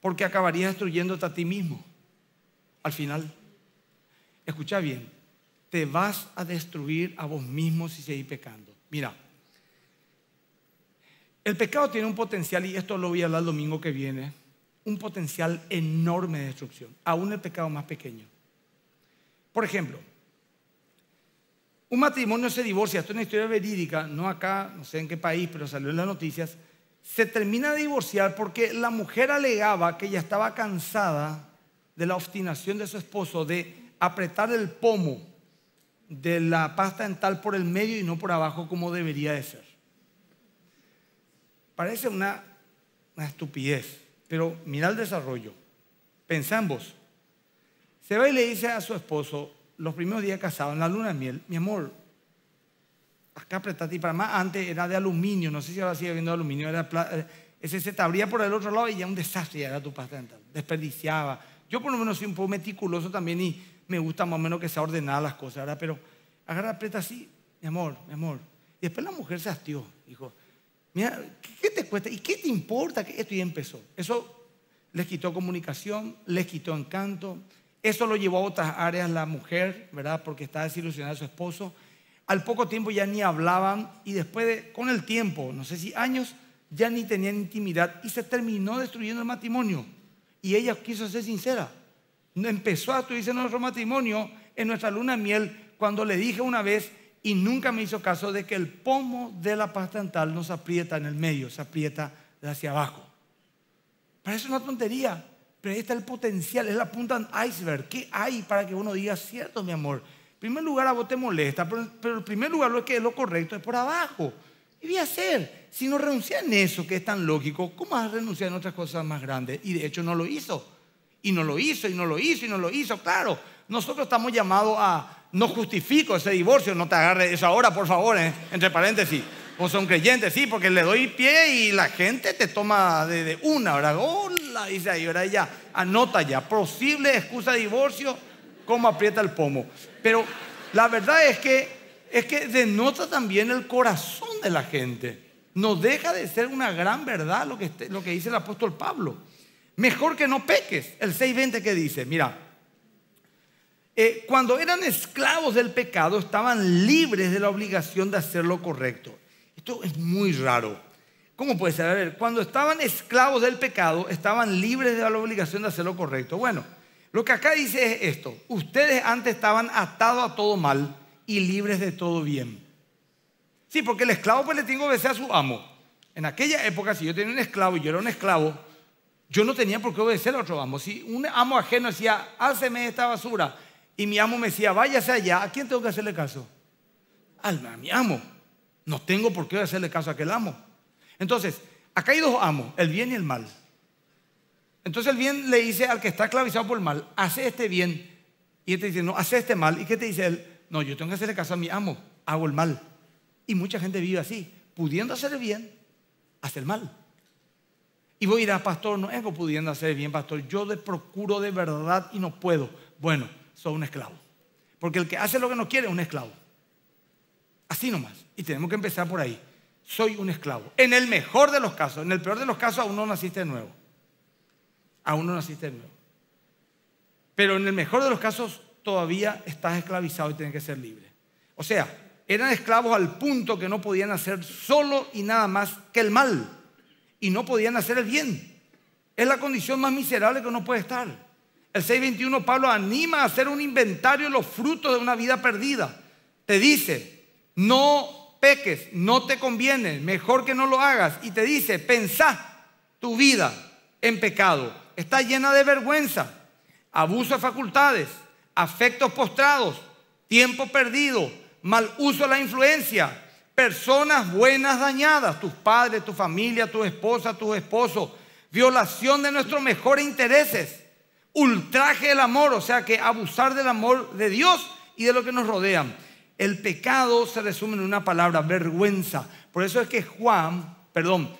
porque acabarías destruyéndote a ti mismo. Al final, escucha bien, te vas a destruir a vos mismo si seguís pecando. Mira, el pecado tiene un potencial, y esto lo voy a hablar el domingo que viene, un potencial enorme de destrucción, aún el pecado más pequeño. Por ejemplo, un matrimonio se divorcia, esto es una historia verídica, no acá, no sé en qué país, pero salió en las noticias, se termina de divorciar porque la mujer alegaba que ya estaba cansada de la obstinación de su esposo de apretar el pomo de la pasta dental por el medio y no por abajo como debería de ser. Parece una, estupidez, pero mira el desarrollo. Pensamos, Se va y le dice a su esposo, los primeros días casados, en la luna de miel, mi amor, acá apretate para más. Antes era de aluminio, no sé si ahora sigue viendo aluminio, era eh, ese se te abría por el otro lado y ya un desastre ya era tu patente Desperdiciaba. Yo por lo menos soy un poco meticuloso también y me gusta más o menos que sea ordenada las cosas, ¿verdad? Pero agarra, aprieta así, mi amor, mi amor. Y después la mujer se hastió, dijo, mira, ¿qué te cuesta? ¿Y qué te importa? Que esto ya empezó. Eso les quitó comunicación, les quitó encanto. Eso lo llevó a otras áreas la mujer, ¿verdad? Porque está desilusionada de su esposo. Al poco tiempo ya ni hablaban y después con el tiempo, no sé si años, ya ni tenían intimidad y se terminó destruyendo el matrimonio. Y ella quiso ser sincera. Empezó a destruirse nuestro matrimonio en nuestra luna de miel cuando le dije una vez y nunca me hizo caso de que el pomo de la pasta dental no se aprieta en el medio, se aprieta hacia abajo. Parece una tontería, pero ahí está el potencial, es la punta del iceberg. ¿Qué hay para que uno diga cierto, mi amor? En primer lugar, a vos te molesta, pero, en primer lugar lo que es lo correcto es por abajo. ¿Qué voy a hacer? Si no renuncia en eso que es tan lógico, ¿cómo vas a renunciar en otras cosas más grandes? Y de hecho no lo hizo. Y no lo hizo, y no lo hizo, y no lo hizo. Claro, nosotros estamos llamados a, no justifico ese divorcio, no te agarres eso ahora, por favor, ¿eh? entre paréntesis. Vos son creyentes, sí, porque le doy pie y la gente te toma de, una, ¿verdad? Hola, dice ahí, ahora Ya, anota ya, posible excusa de divorcio cómo aprieta el pomo. Pero la verdad es que, es que denota también el corazón de la gente. No deja de ser una gran verdad lo que, este, lo que dice el apóstol Pablo. Mejor que no peques. El 6.20 que dice, mira, eh, cuando eran esclavos del pecado estaban libres de la obligación de hacer lo correcto. Esto es muy raro. ¿Cómo puede ser? A ver, cuando estaban esclavos del pecado estaban libres de la obligación de hacer lo correcto. Bueno, lo que acá dice es esto. Ustedes antes estaban atados a todo mal y libres de todo bien. Sí, porque el esclavo pues le tiene que obedecer a su amo. En aquella época, si yo tenía un esclavo y yo era un esclavo, yo no tenía por qué obedecer a otro amo. Si un amo ajeno decía, háceme esta basura, y mi amo me decía, váyase allá, ¿a quién tengo que hacerle caso? Al a mi amo. No tengo por qué hacerle caso a aquel amo. Entonces, acá hay dos amos, el bien y el mal. Entonces el bien le dice al que está esclavizado por el mal, hace este bien. Y él te dice, no, hace este mal. ¿Y qué te dice él? No, yo tengo que hacerle caso a mi amo, hago el mal. Y mucha gente vive así, pudiendo hacer el bien, hace el mal. Y voy a ir a pastor, no es que pudiendo hacer el bien, pastor, yo le procuro de verdad y no puedo. Bueno, soy un esclavo. Porque el que hace lo que no quiere es un esclavo. Así nomás. Y tenemos que empezar por ahí. Soy un esclavo. En el mejor de los casos, en el peor de los casos aún no naciste de nuevo aún no naciste Pero en el mejor de los casos todavía estás esclavizado y tienes que ser libre. O sea, eran esclavos al punto que no podían hacer solo y nada más que el mal. Y no podían hacer el bien. Es la condición más miserable que uno puede estar. El 6.21 Pablo anima a hacer un inventario de los frutos de una vida perdida. Te dice, no peques, no te conviene, mejor que no lo hagas. Y te dice, pensá tu vida en pecado está llena de vergüenza, abuso de facultades, afectos postrados, tiempo perdido, mal uso de la influencia, personas buenas dañadas, tus padres, tu familia, tu esposa, tu esposo violación de nuestros mejores intereses, ultraje del amor, o sea que abusar del amor de Dios y de lo que nos rodean. El pecado se resume en una palabra, vergüenza. Por eso es que Juan, perdón,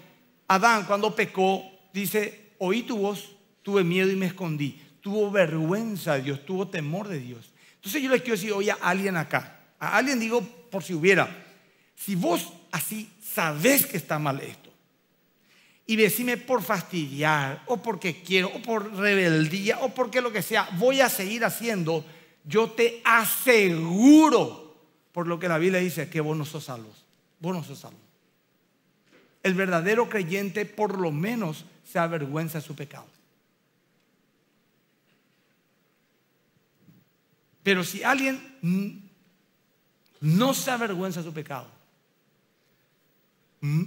Adán cuando pecó, dice, oí tu voz, tuve miedo y me escondí, tuvo vergüenza de Dios, tuvo temor de Dios. Entonces yo les quiero decir hoy a alguien acá, a alguien digo por si hubiera, si vos así sabés que está mal esto, y decime por fastidiar, o porque quiero, o por rebeldía, o porque lo que sea, voy a seguir haciendo, yo te aseguro, por lo que la Biblia dice, que vos no sos salvo, vos no sos salvo. El verdadero creyente por lo menos se avergüenza de su pecado. Pero si alguien no se avergüenza de su pecado, mm,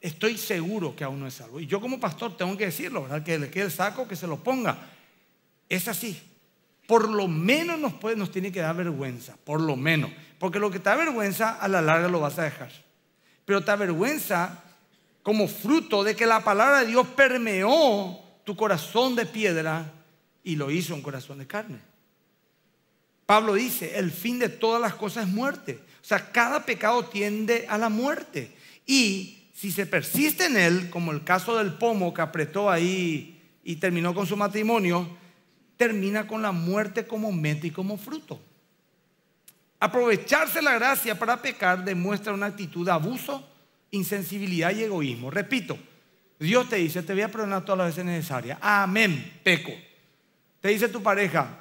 estoy seguro que aún no es salvo. Y yo como pastor tengo que decirlo, ¿verdad? Que le quede el saco, que se lo ponga. Es así. Por lo menos nos, puede, tiene que dar vergüenza, por lo menos. Porque lo que te da vergüenza, a la larga lo vas a dejar. Pero te avergüenza como fruto de que la palabra de Dios permeó tu corazón de piedra y lo hizo un corazón de carne. Pablo dice, el fin de todas las cosas es muerte. O sea, cada pecado tiende a la muerte. Y si se persiste en él, como el caso del pomo que apretó ahí y terminó con su matrimonio, termina con la muerte como meta y como fruto. Aprovecharse la gracia para pecar demuestra una actitud de abuso, insensibilidad y egoísmo. Repito, Dios te dice, te voy a perdonar todas las veces necesarias. Amén, peco. Te dice tu pareja,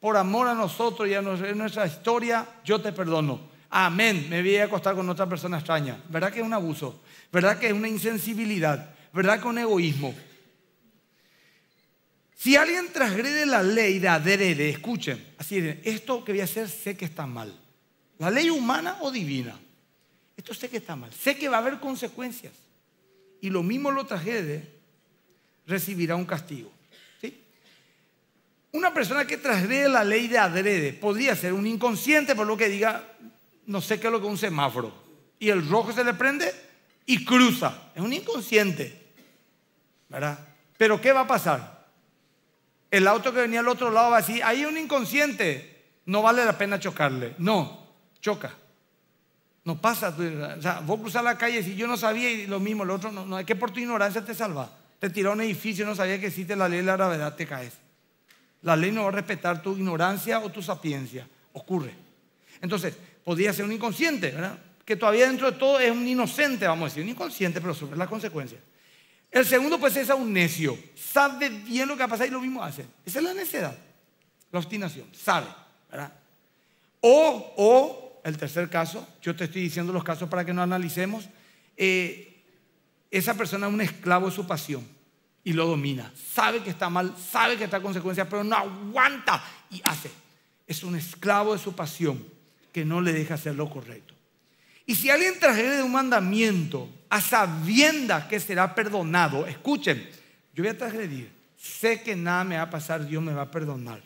por amor a nosotros y a nuestra historia, yo te perdono. Amén. Me voy a acostar con otra persona extraña. ¿Verdad que es un abuso? ¿Verdad que es una insensibilidad? ¿Verdad que es un egoísmo? Si alguien transgrede la ley de adrede, escuchen, así es. esto que voy a hacer sé que está mal. La ley humana o divina. Esto sé que está mal. Sé que va a haber consecuencias. Y lo mismo lo trasgrede, recibirá un castigo. Una persona que trasgrede la ley de adrede podría ser un inconsciente por lo que diga, no sé qué es lo que es un semáforo. Y el rojo se le prende y cruza. Es un inconsciente. ¿Verdad? Pero ¿qué va a pasar? El auto que venía al otro lado va a decir, ahí hay un inconsciente. No vale la pena chocarle. No, choca. No pasa. O sea, vos cruzar la calle si yo no sabía y lo mismo, el otro no, no. Es que por tu ignorancia te salva. Te tiró un edificio, no sabía que existe la ley de la gravedad, te caes. La ley no va a respetar tu ignorancia o tu sapiencia. Ocurre. Entonces, podría ser un inconsciente, ¿verdad? Que todavía dentro de todo es un inocente, vamos a decir, un inconsciente, pero sufre las consecuencias. El segundo, pues, es a un necio. Sabe bien lo que va a pasar y lo mismo hace. Esa es la necedad, la obstinación. Sabe, ¿verdad? O, o, el tercer caso, yo te estoy diciendo los casos para que no analicemos, eh, esa persona es un esclavo de su pasión y lo domina. Sabe que está mal, sabe que está consecuencia, pero no aguanta y hace. Es un esclavo de su pasión que no le deja hacer lo correcto. Y si alguien transgrede un mandamiento a sabienda que será perdonado, escuchen, yo voy a transgredir, sé que nada me va a pasar, Dios me va a perdonar.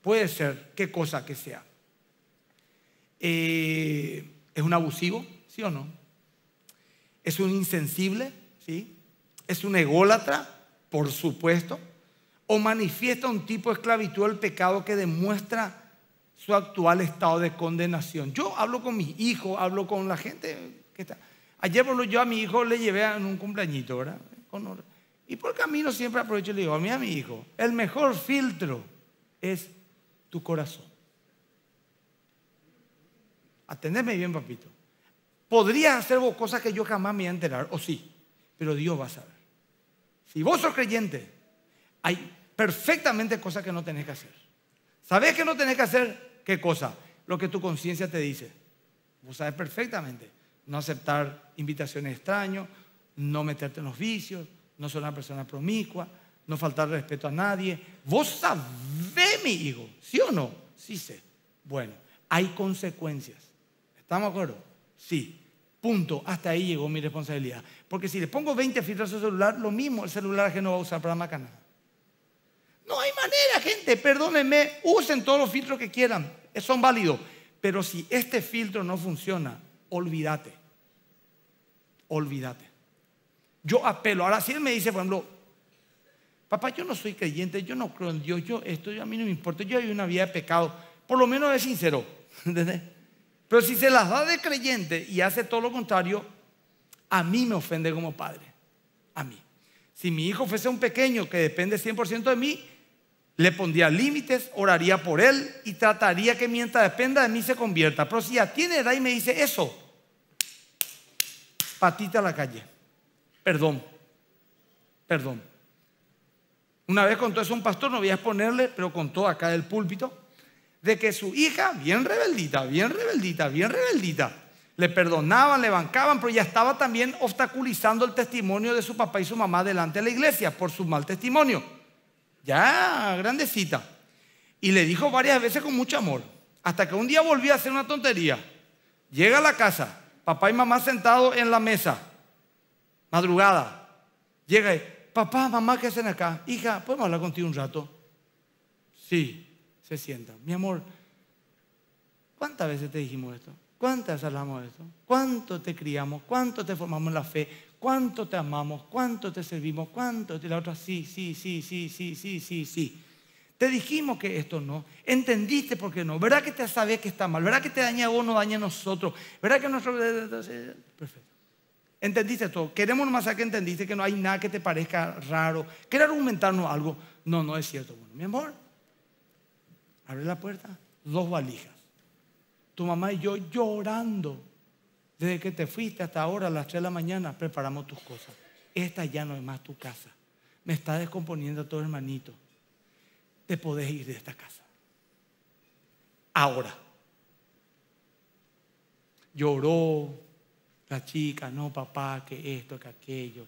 Puede ser qué cosa que sea. Eh, ¿Es un abusivo? ¿Sí o no? ¿Es un insensible? ¿Sí? ¿Es un ególatra? por supuesto, o manifiesta un tipo de esclavitud al pecado que demuestra su actual estado de condenación. Yo hablo con mis hijos, hablo con la gente que está. Ayer yo a mi hijo le llevé en un cumpleañito, ¿verdad? y por camino siempre aprovecho y le digo, a mí a mi hijo, el mejor filtro es tu corazón. Atendeme bien, papito. Podrías hacer cosas que yo jamás me voy a enterar, o sí, pero Dios va a saber. Si vos sos creyente, hay perfectamente cosas que no tenés que hacer. ¿Sabés que no tenés que hacer qué cosa? Lo que tu conciencia te dice. Vos sabés perfectamente. No aceptar invitaciones extrañas, no meterte en los vicios, no ser una persona promiscua, no faltar respeto a nadie. Vos sabés, mi hijo, ¿sí o no? Sí sé. Bueno, hay consecuencias. ¿Estamos de acuerdo? Sí. Punto. Hasta ahí llegó mi responsabilidad. Porque si le pongo 20 filtros a su celular, lo mismo el celular que no va a usar para nada No hay manera, gente. Perdónenme. Usen todos los filtros que quieran. Eh, son válidos. Pero si este filtro no funciona, olvídate. Olvídate. Yo apelo. Ahora, si él me dice, por ejemplo, papá, yo no soy creyente, yo no creo en Dios, yo esto a mí no me importa, yo hay una vida de pecado. Por lo menos es sincero. *laughs* ¿Entendés? Pero si se las da de creyente y hace todo lo contrario, a mí me ofende como padre. A mí. Si mi hijo fuese un pequeño que depende 100% de mí, le pondría límites, oraría por él y trataría que mientras dependa de mí se convierta. Pero si ya tiene edad y me dice eso, patita a la calle. Perdón. Perdón. Una vez contó eso un pastor, no voy a exponerle, pero contó acá del púlpito de que su hija, bien rebeldita, bien rebeldita, bien rebeldita, le perdonaban, le bancaban, pero ya estaba también obstaculizando el testimonio de su papá y su mamá delante de la iglesia por su mal testimonio. Ya, grandecita. Y le dijo varias veces con mucho amor, hasta que un día volvió a hacer una tontería. Llega a la casa, papá y mamá sentados en la mesa, madrugada. Llega y, papá, mamá, ¿qué hacen acá? Hija, ¿podemos hablar contigo un rato? Sí, se sienta. Mi amor, ¿cuántas veces te dijimos esto? ¿Cuántas hablamos de esto? ¿Cuánto te criamos? ¿Cuánto te formamos en la fe? ¿Cuánto te amamos? ¿Cuánto te servimos? ¿Cuánto? Y la otra, sí, sí, sí, sí, sí, sí, sí, sí. Te dijimos que esto no. Entendiste por qué no. ¿Verdad que te sabes que está mal? ¿Verdad que te daña a vos, no daña a nosotros? ¿Verdad que nosotros... Eh, eh, eh, Perfecto. Entendiste todo. Queremos nomás que entendiste que no hay nada que te parezca raro. Querer argumentarnos algo. No, no es cierto. Bueno, mi amor, Abre la puerta, dos valijas. Tu mamá y yo llorando. Desde que te fuiste hasta ahora, a las 3 de la mañana, preparamos tus cosas. Esta ya no es más tu casa. Me está descomponiendo todo hermanito. Te podés ir de esta casa. Ahora. Lloró la chica, no papá, que esto, que aquello.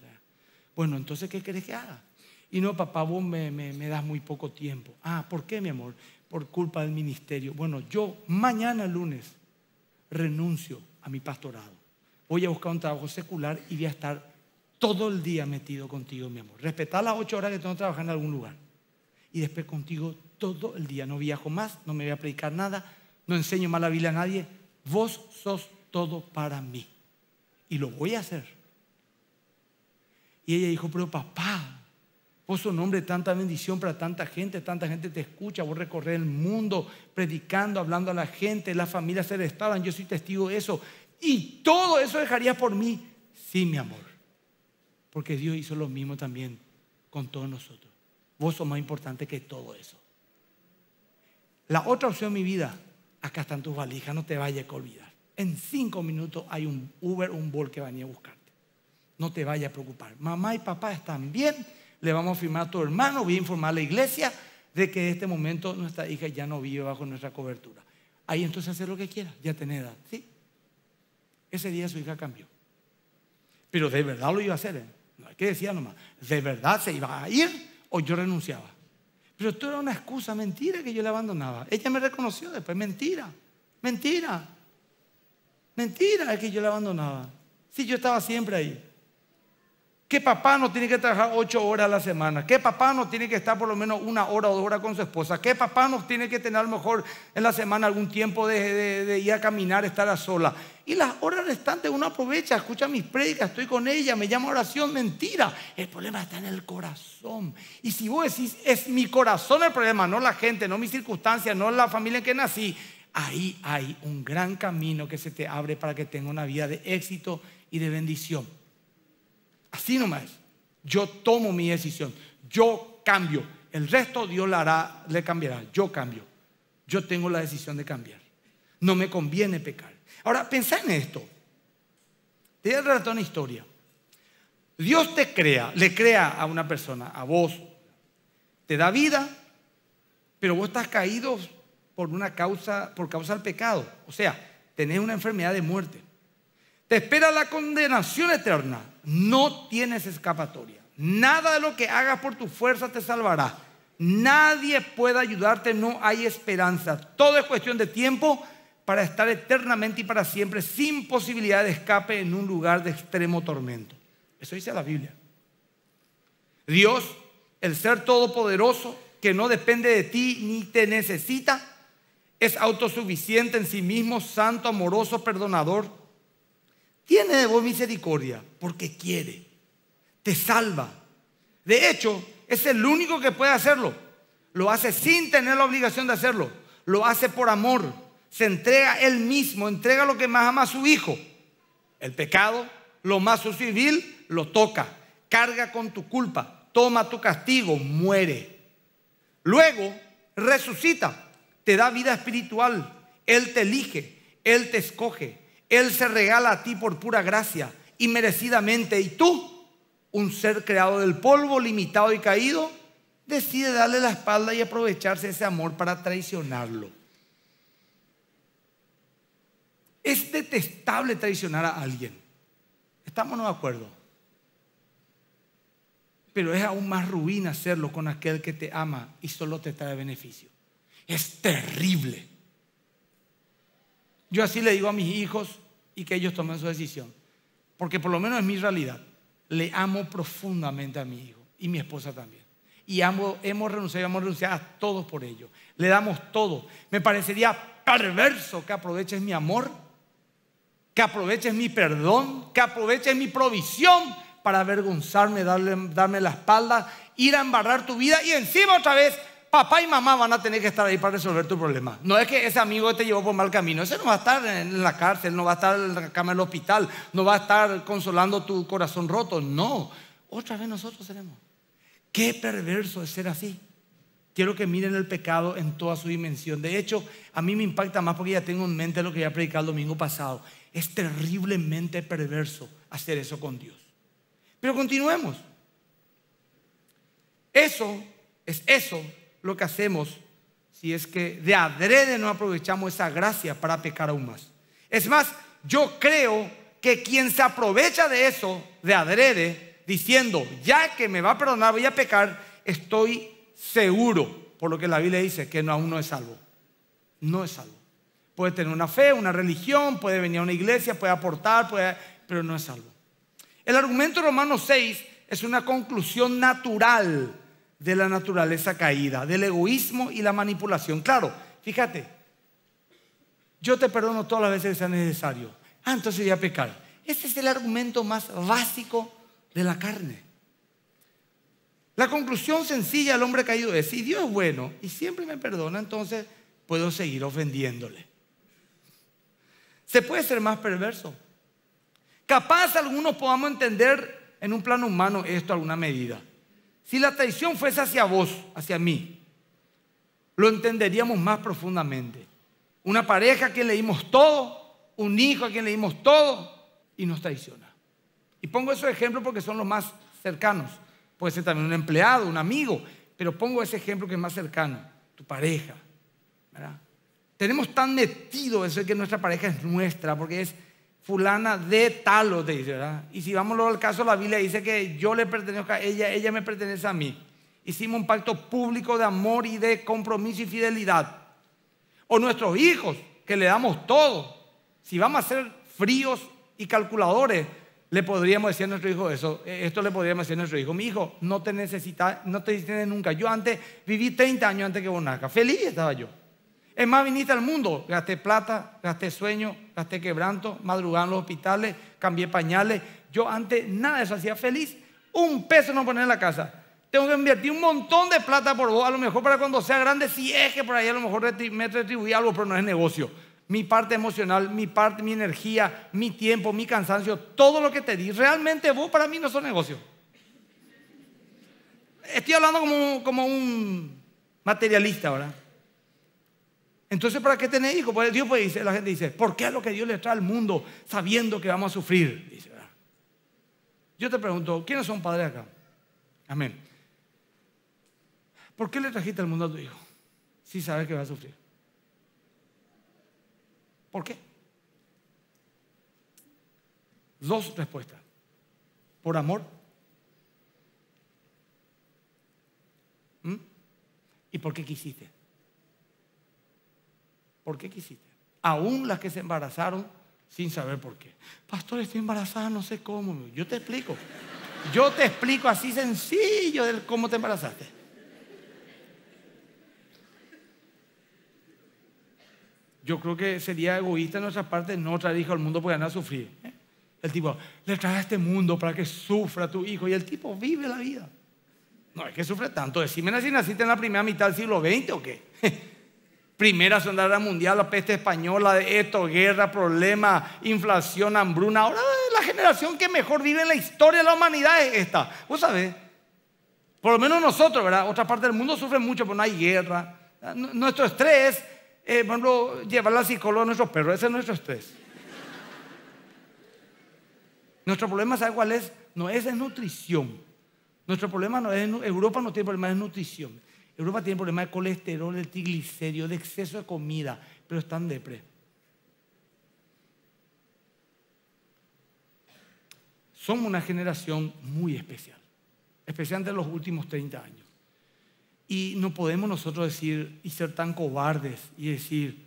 Bueno, entonces, ¿qué querés que haga? Y no, papá, vos me, me das muy poco tiempo. Ah, ¿por qué, mi amor? por culpa del ministerio. Bueno, yo mañana lunes renuncio a mi pastorado. Voy a buscar un trabajo secular y voy a estar todo el día metido contigo, mi amor. Respetar las ocho horas que tengo que en algún lugar. Y después contigo todo el día. No viajo más, no me voy a predicar nada, no enseño mala a nadie. Vos sos todo para mí. Y lo voy a hacer. Y ella dijo, pero papá, Vos hombre nombre, tanta bendición para tanta gente. Tanta gente te escucha. Vos recorrer el mundo predicando, hablando a la gente. Las familias se restaban, Yo soy testigo de eso. Y todo eso dejaría por mí. Sí, mi amor. Porque Dios hizo lo mismo también con todos nosotros. Vos sos más importante que todo eso. La otra opción, mi vida, acá están tus valijas, no te vayas a olvidar. En cinco minutos hay un Uber, un Bol que van a buscarte. No te vayas a preocupar. Mamá y papá están bien le vamos a firmar a tu hermano, voy a informar a la iglesia de que en este momento nuestra hija ya no vive bajo nuestra cobertura. Ahí entonces hace lo que quiera, ya tiene edad, ¿sí? Ese día su hija cambió. Pero de verdad lo iba a hacer, ¿eh? No hay que decir nomás, de verdad se iba a ir o yo renunciaba. Pero esto era una excusa, mentira que yo la abandonaba. Ella me reconoció después, mentira, mentira, mentira que yo la abandonaba. Si sí, yo estaba siempre ahí. ¿Qué papá no tiene que trabajar ocho horas a la semana? ¿Qué papá no tiene que estar por lo menos una hora o dos horas con su esposa? ¿Qué papá no tiene que tener a lo mejor en la semana algún tiempo de, ir a caminar, estar a sola? Y las horas restantes uno aprovecha, escucha mis prédicas, estoy con ella, me llama oración, mentira. El problema está en el corazón. Y si vos decís, es mi corazón el problema, no la gente, no mis circunstancias, no la familia en que nací, ahí hay un gran camino que se te abre para que tenga una vida de éxito y de bendición. Así nomás. Yo tomo mi decisión. Yo cambio. El resto Dios le hará, le cambiará. Yo cambio. Yo tengo la decisión de cambiar. No me conviene pecar. Ahora, pensá en esto. Te voy a relatar una historia. Dios te crea, le crea a una persona, a vos. Te da vida, pero vos estás caído por una causa, por causa del pecado. O sea, tenés una enfermedad de muerte. Te espera la condenación eterna. No tienes escapatoria. Nada de lo que hagas por tu fuerza te salvará. Nadie puede ayudarte, no hay esperanza. Todo es cuestión de tiempo para estar eternamente y para siempre sin posibilidad de escape en un lugar de extremo tormento. Eso dice la Biblia. Dios, el ser todopoderoso, que no depende de ti ni te necesita, es autosuficiente en sí mismo, santo, amoroso, perdonador tiene de vos misericordia porque quiere, te salva. De hecho, es el único que puede hacerlo. Lo hace sin tener la obligación de hacerlo. Lo hace por amor. Se entrega él mismo, entrega lo que más ama a su hijo. El pecado, lo más sucivil, lo toca. Carga con tu culpa, toma tu castigo, muere. Luego resucita, te da vida espiritual. Él te elige, Él te escoge, él se regala a ti por pura gracia y merecidamente. Y tú, un ser creado del polvo, limitado y caído, decide darle la espalda y aprovecharse ese amor para traicionarlo. Es detestable traicionar a alguien. Estamos de acuerdo. Pero es aún más ruina hacerlo con aquel que te ama y solo te trae beneficio. Es terrible. Yo así le digo a mis hijos y que ellos tomen su decisión. Porque por lo menos es mi realidad. Le amo profundamente a mi hijo y mi esposa también. Y ambos hemos renunciado hemos renunciado a todos por ello. Le damos todo. Me parecería perverso que aproveches mi amor, que aproveches mi perdón, que aproveches mi provisión para avergonzarme, darle, darme la espalda, ir a embarrar tu vida y encima otra vez papá y mamá van a tener que estar ahí para resolver tu problema. No es que ese amigo te llevó por mal camino, ese no va a estar en la cárcel, no va a estar en la cama del hospital, no va a estar consolando tu corazón roto, no. Otra vez nosotros seremos. Qué perverso es ser así. Quiero que miren el pecado en toda su dimensión. De hecho, a mí me impacta más porque ya tengo en mente lo que ya predicado el domingo pasado. Es terriblemente perverso hacer eso con Dios. Pero continuemos. Eso es eso lo que hacemos si es que de adrede no aprovechamos esa gracia para pecar aún más. Es más, yo creo que quien se aprovecha de eso, de adrede, diciendo, ya que me va a perdonar, voy a pecar, estoy seguro, por lo que la Biblia dice, que no, aún no es salvo. No es salvo. Puede tener una fe, una religión, puede venir a una iglesia, puede aportar, pero no es salvo. El argumento romano 6 es una conclusión natural de la naturaleza caída, del egoísmo y la manipulación. Claro, fíjate, yo te perdono todas las veces que sea necesario. Ah, entonces voy a pecar. Ese es el argumento más básico de la carne. La conclusión sencilla del hombre caído es, si Dios es bueno y siempre me perdona, entonces puedo seguir ofendiéndole. Se puede ser más perverso. Capaz algunos podamos entender en un plano humano esto a alguna medida. Si la traición fuese hacia vos, hacia mí, lo entenderíamos más profundamente. Una pareja a quien le todo, un hijo a quien leímos todo y nos traiciona. Y pongo esos ejemplos porque son los más cercanos. Puede ser también un empleado, un amigo, pero pongo ese ejemplo que es más cercano, tu pareja. Tenemos tan metido eso de que nuestra pareja es nuestra, porque es fulana de talo, te dice, ¿verdad? Y si vamos al caso, la Biblia dice que yo le pertenezco a ella, ella me pertenece a mí. Hicimos un pacto público de amor y de compromiso y fidelidad. O nuestros hijos, que le damos todo. Si vamos a ser fríos y calculadores, le podríamos decir a nuestro hijo eso. Eh, esto le podríamos decir a nuestro hijo, mi hijo, no te necesitas, no te necesitas nunca. Yo antes viví 30 años antes que vos Feliz estaba yo. Es más, viniste al mundo, gasté plata, gasté sueño, gasté quebranto, madrugaba en los hospitales, cambié pañales. Yo antes nada de eso hacía feliz. Un peso no poner en la casa. Tengo que invertir un montón de plata por vos, a lo mejor para cuando sea grande, si es que por ahí a lo mejor me retribuí algo, pero no es negocio. Mi parte emocional, mi parte, mi energía, mi tiempo, mi cansancio, todo lo que te di, realmente vos para mí no son negocio. Estoy hablando como, como un materialista, ¿verdad? Entonces, ¿para qué tener hijos? Pues Dios pues dice, la gente dice, ¿por qué es lo que Dios le trae al mundo sabiendo que vamos a sufrir? Dice, Yo te pregunto, ¿quiénes son padres acá? Amén. ¿Por qué le trajiste al mundo a tu hijo si sabes que va a sufrir? ¿Por qué? Dos respuestas. Por amor ¿Mm? ¿Y por qué quisiste. ¿Por qué quisiste? Aún las que se embarazaron sin saber por qué. Pastor, estoy embarazada, no sé cómo. Yo te explico. Yo te explico así sencillo de cómo te embarazaste. Yo creo que sería egoísta en nuestra parte no traer hijo al mundo porque ganar a sufrir. ¿eh? El tipo, le trae a este mundo para que sufra tu hijo. Y el tipo vive la vida. No es que sufre tanto. Decime si naciste en la primera mitad del siglo XX o qué. Primera Segunda Mundial, la peste española, esto, guerra, problema, inflación, hambruna. Ahora la generación que mejor vive en la historia de la humanidad es esta. Vos sabés, por lo menos nosotros, ¿verdad? Otra parte del mundo sufre mucho, pero no hay guerra. Nuestro estrés, eh, por ejemplo, llevar la psicóloga a nuestros perros, ese es nuestro estrés. Nuestro problema, ¿sabe cuál es? No es de nutrición. Nuestro problema no es, Europa no tiene problema es nutrición. Europa tiene problemas de colesterol, de triglicéridos, de exceso de comida, pero están depre. Somos una generación muy especial, especialmente en los últimos 30 años. Y no podemos nosotros decir y ser tan cobardes y decir,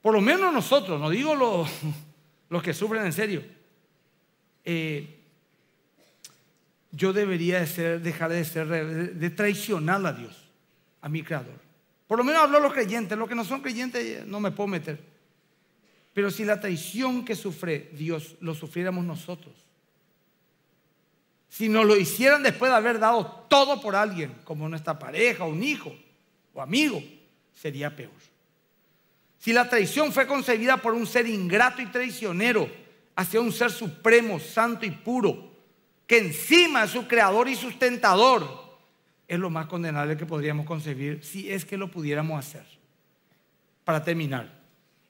por lo menos nosotros, no digo los, *laughs* los que sufren en serio, eh, yo debería dejar de ser de traicionar a Dios, a mi Creador. Por lo menos habló los creyentes, los que no son creyentes eh, no me puedo meter. Pero si la traición que sufre Dios lo sufriéramos nosotros, si nos lo hicieran después de haber dado todo por alguien, como nuestra pareja, o un hijo o amigo, sería peor. Si la traición fue concebida por un ser ingrato y traicionero hacia un ser supremo, santo y puro, que encima su creador y sustentador, es lo más condenable que podríamos concebir si es que lo pudiéramos hacer. Para terminar,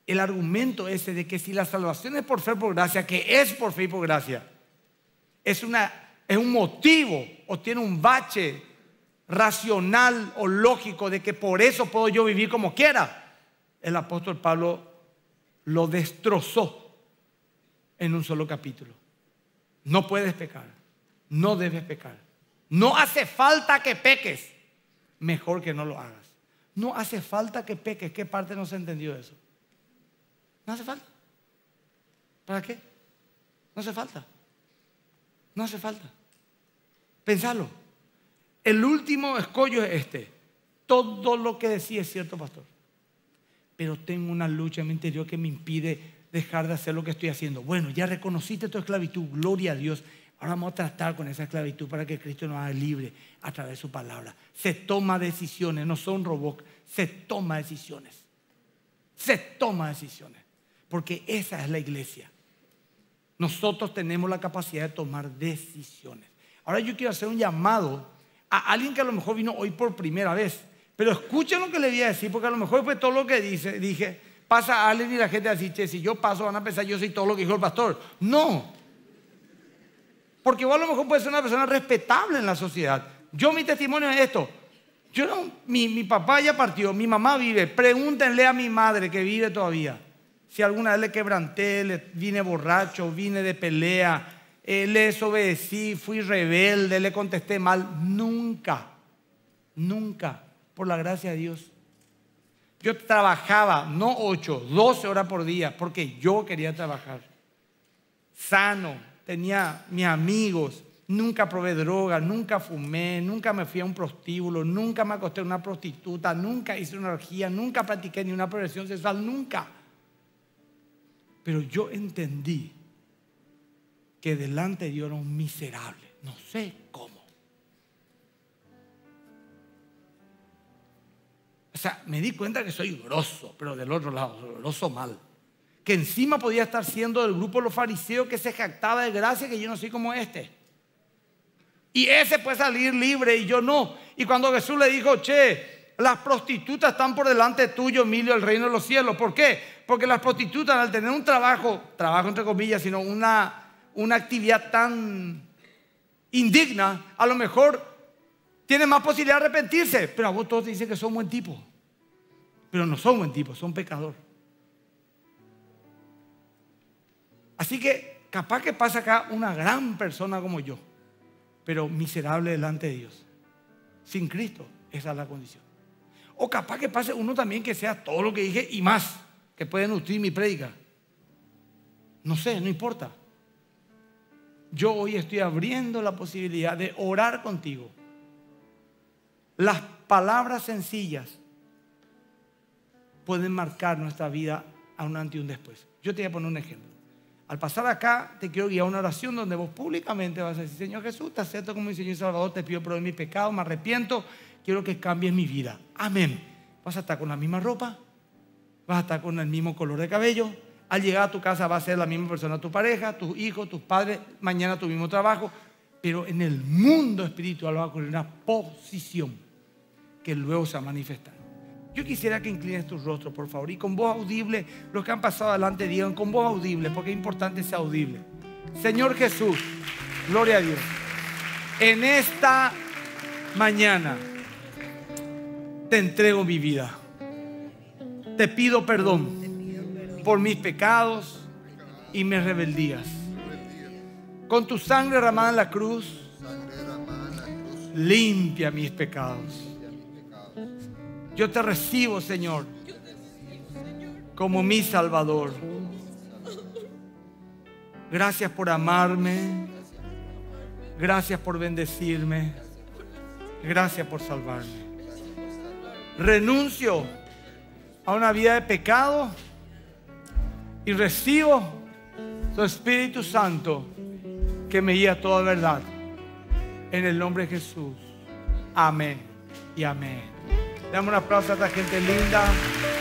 el argumento ese de que si la salvación es por fe por gracia, que es por fe y por gracia, es, es un motivo o tiene un bache racional o lógico de que por eso puedo yo vivir como quiera, el apóstol Pablo lo destrozó en un solo capítulo. No puedes pecar no debes pecar. No hace falta que peques. Mejor que no lo hagas. No hace falta que peques. ¿Qué parte no se entendió eso? No hace falta. ¿Para qué? No hace falta. No hace falta. Pensalo. El último escollo es este. Todo lo que decía es cierto, pastor. Pero tengo una lucha en mi interior que me impide dejar de hacer lo que estoy haciendo. Bueno, ya reconociste tu esclavitud. Gloria a Dios. Ahora vamos a tratar con esa esclavitud para que Cristo nos haga libre a través de su palabra. Se toma decisiones, no son robots, se toma decisiones. Se toma decisiones. Porque esa es la iglesia. Nosotros tenemos la capacidad de tomar decisiones. Ahora yo quiero hacer un llamado a alguien que a lo mejor vino hoy por primera vez. Pero escuchen lo que le voy a decir, porque a lo mejor Fue todo lo que dice, dije, pasa alguien y la gente dice, si yo paso van a pensar yo soy todo lo que dijo el pastor. No, porque vos a lo mejor puede ser una persona respetable en la sociedad. Yo mi testimonio es esto. Yo mi, papá ya partió, mi mamá vive. Pregúntenle a mi madre que vive todavía. Si alguna vez le quebranté, le vine borracho, vine de pelea, eh, le desobedecí, fui rebelde, le contesté mal. Nunca, nunca, por la gracia de Dios. Yo trabajaba, no ocho, doce horas por día, porque yo quería trabajar. Sano, tenía mis amigos, nunca probé droga, nunca fumé, nunca me fui a un prostíbulo, nunca me acosté a una prostituta, nunca hice una orgía, nunca practiqué ni una progresión sexual, nunca. Pero yo entendí que delante de Dios era un miserable, no sé cómo. O sea, me di cuenta que soy grosso, pero del otro lado, grosso mal que encima podía estar siendo del grupo de los fariseos que se jactaba de gracia, que yo no soy como este. Y ese puede salir libre y yo no. Y cuando Jesús le dijo, che, las prostitutas están por delante tuyo, Emilio, el reino de los cielos. ¿Por qué? Porque las prostitutas al tener un trabajo, trabajo entre comillas, sino una, una actividad tan indigna, a lo mejor tienen más posibilidad de arrepentirse. Pero a vos todos te dicen que son buen tipo. Pero no son buen tipo, son pecadores Así que capaz que pasa acá una gran persona como yo, pero miserable delante de Dios. Sin Cristo, esa es la condición. O capaz que pase uno también que sea todo lo que dije y más, que puede nutrir mi prédica. No sé, no importa. Yo hoy estoy abriendo la posibilidad de orar contigo. Las palabras sencillas pueden marcar nuestra vida a un antes y un después. Yo te voy a poner un ejemplo. Al pasar acá, te quiero guiar a una oración donde vos públicamente vas a decir, Señor Jesús, te acepto como mi Señor y Salvador, te pido perdón de mis pecados, me arrepiento, quiero que cambies mi vida. Amén. Vas a estar con la misma ropa, vas a estar con el mismo color de cabello, al llegar a tu casa va a ser la misma persona tu pareja, tus hijos, tus padres, mañana tu mismo trabajo, pero en el mundo espiritual va a ocurrir una posición que luego se va a manifestar. Yo quisiera que inclines tu rostro, por favor, y con voz audible, los que han pasado adelante digan con voz audible, porque es importante ser audible. Señor Jesús, gloria a Dios. En esta mañana te entrego mi vida. Te pido perdón por mis pecados y mis rebeldías. Con tu sangre derramada en la cruz, limpia mis pecados yo te recibo, Señor, como mi Salvador. Gracias por amarme. Gracias por bendecirme. Gracias por salvarme. Renuncio a una vida de pecado y recibo tu Espíritu Santo que me guía a toda verdad. En el nombre de Jesús. Amén y amén. Dame un aplauso a esta gente linda.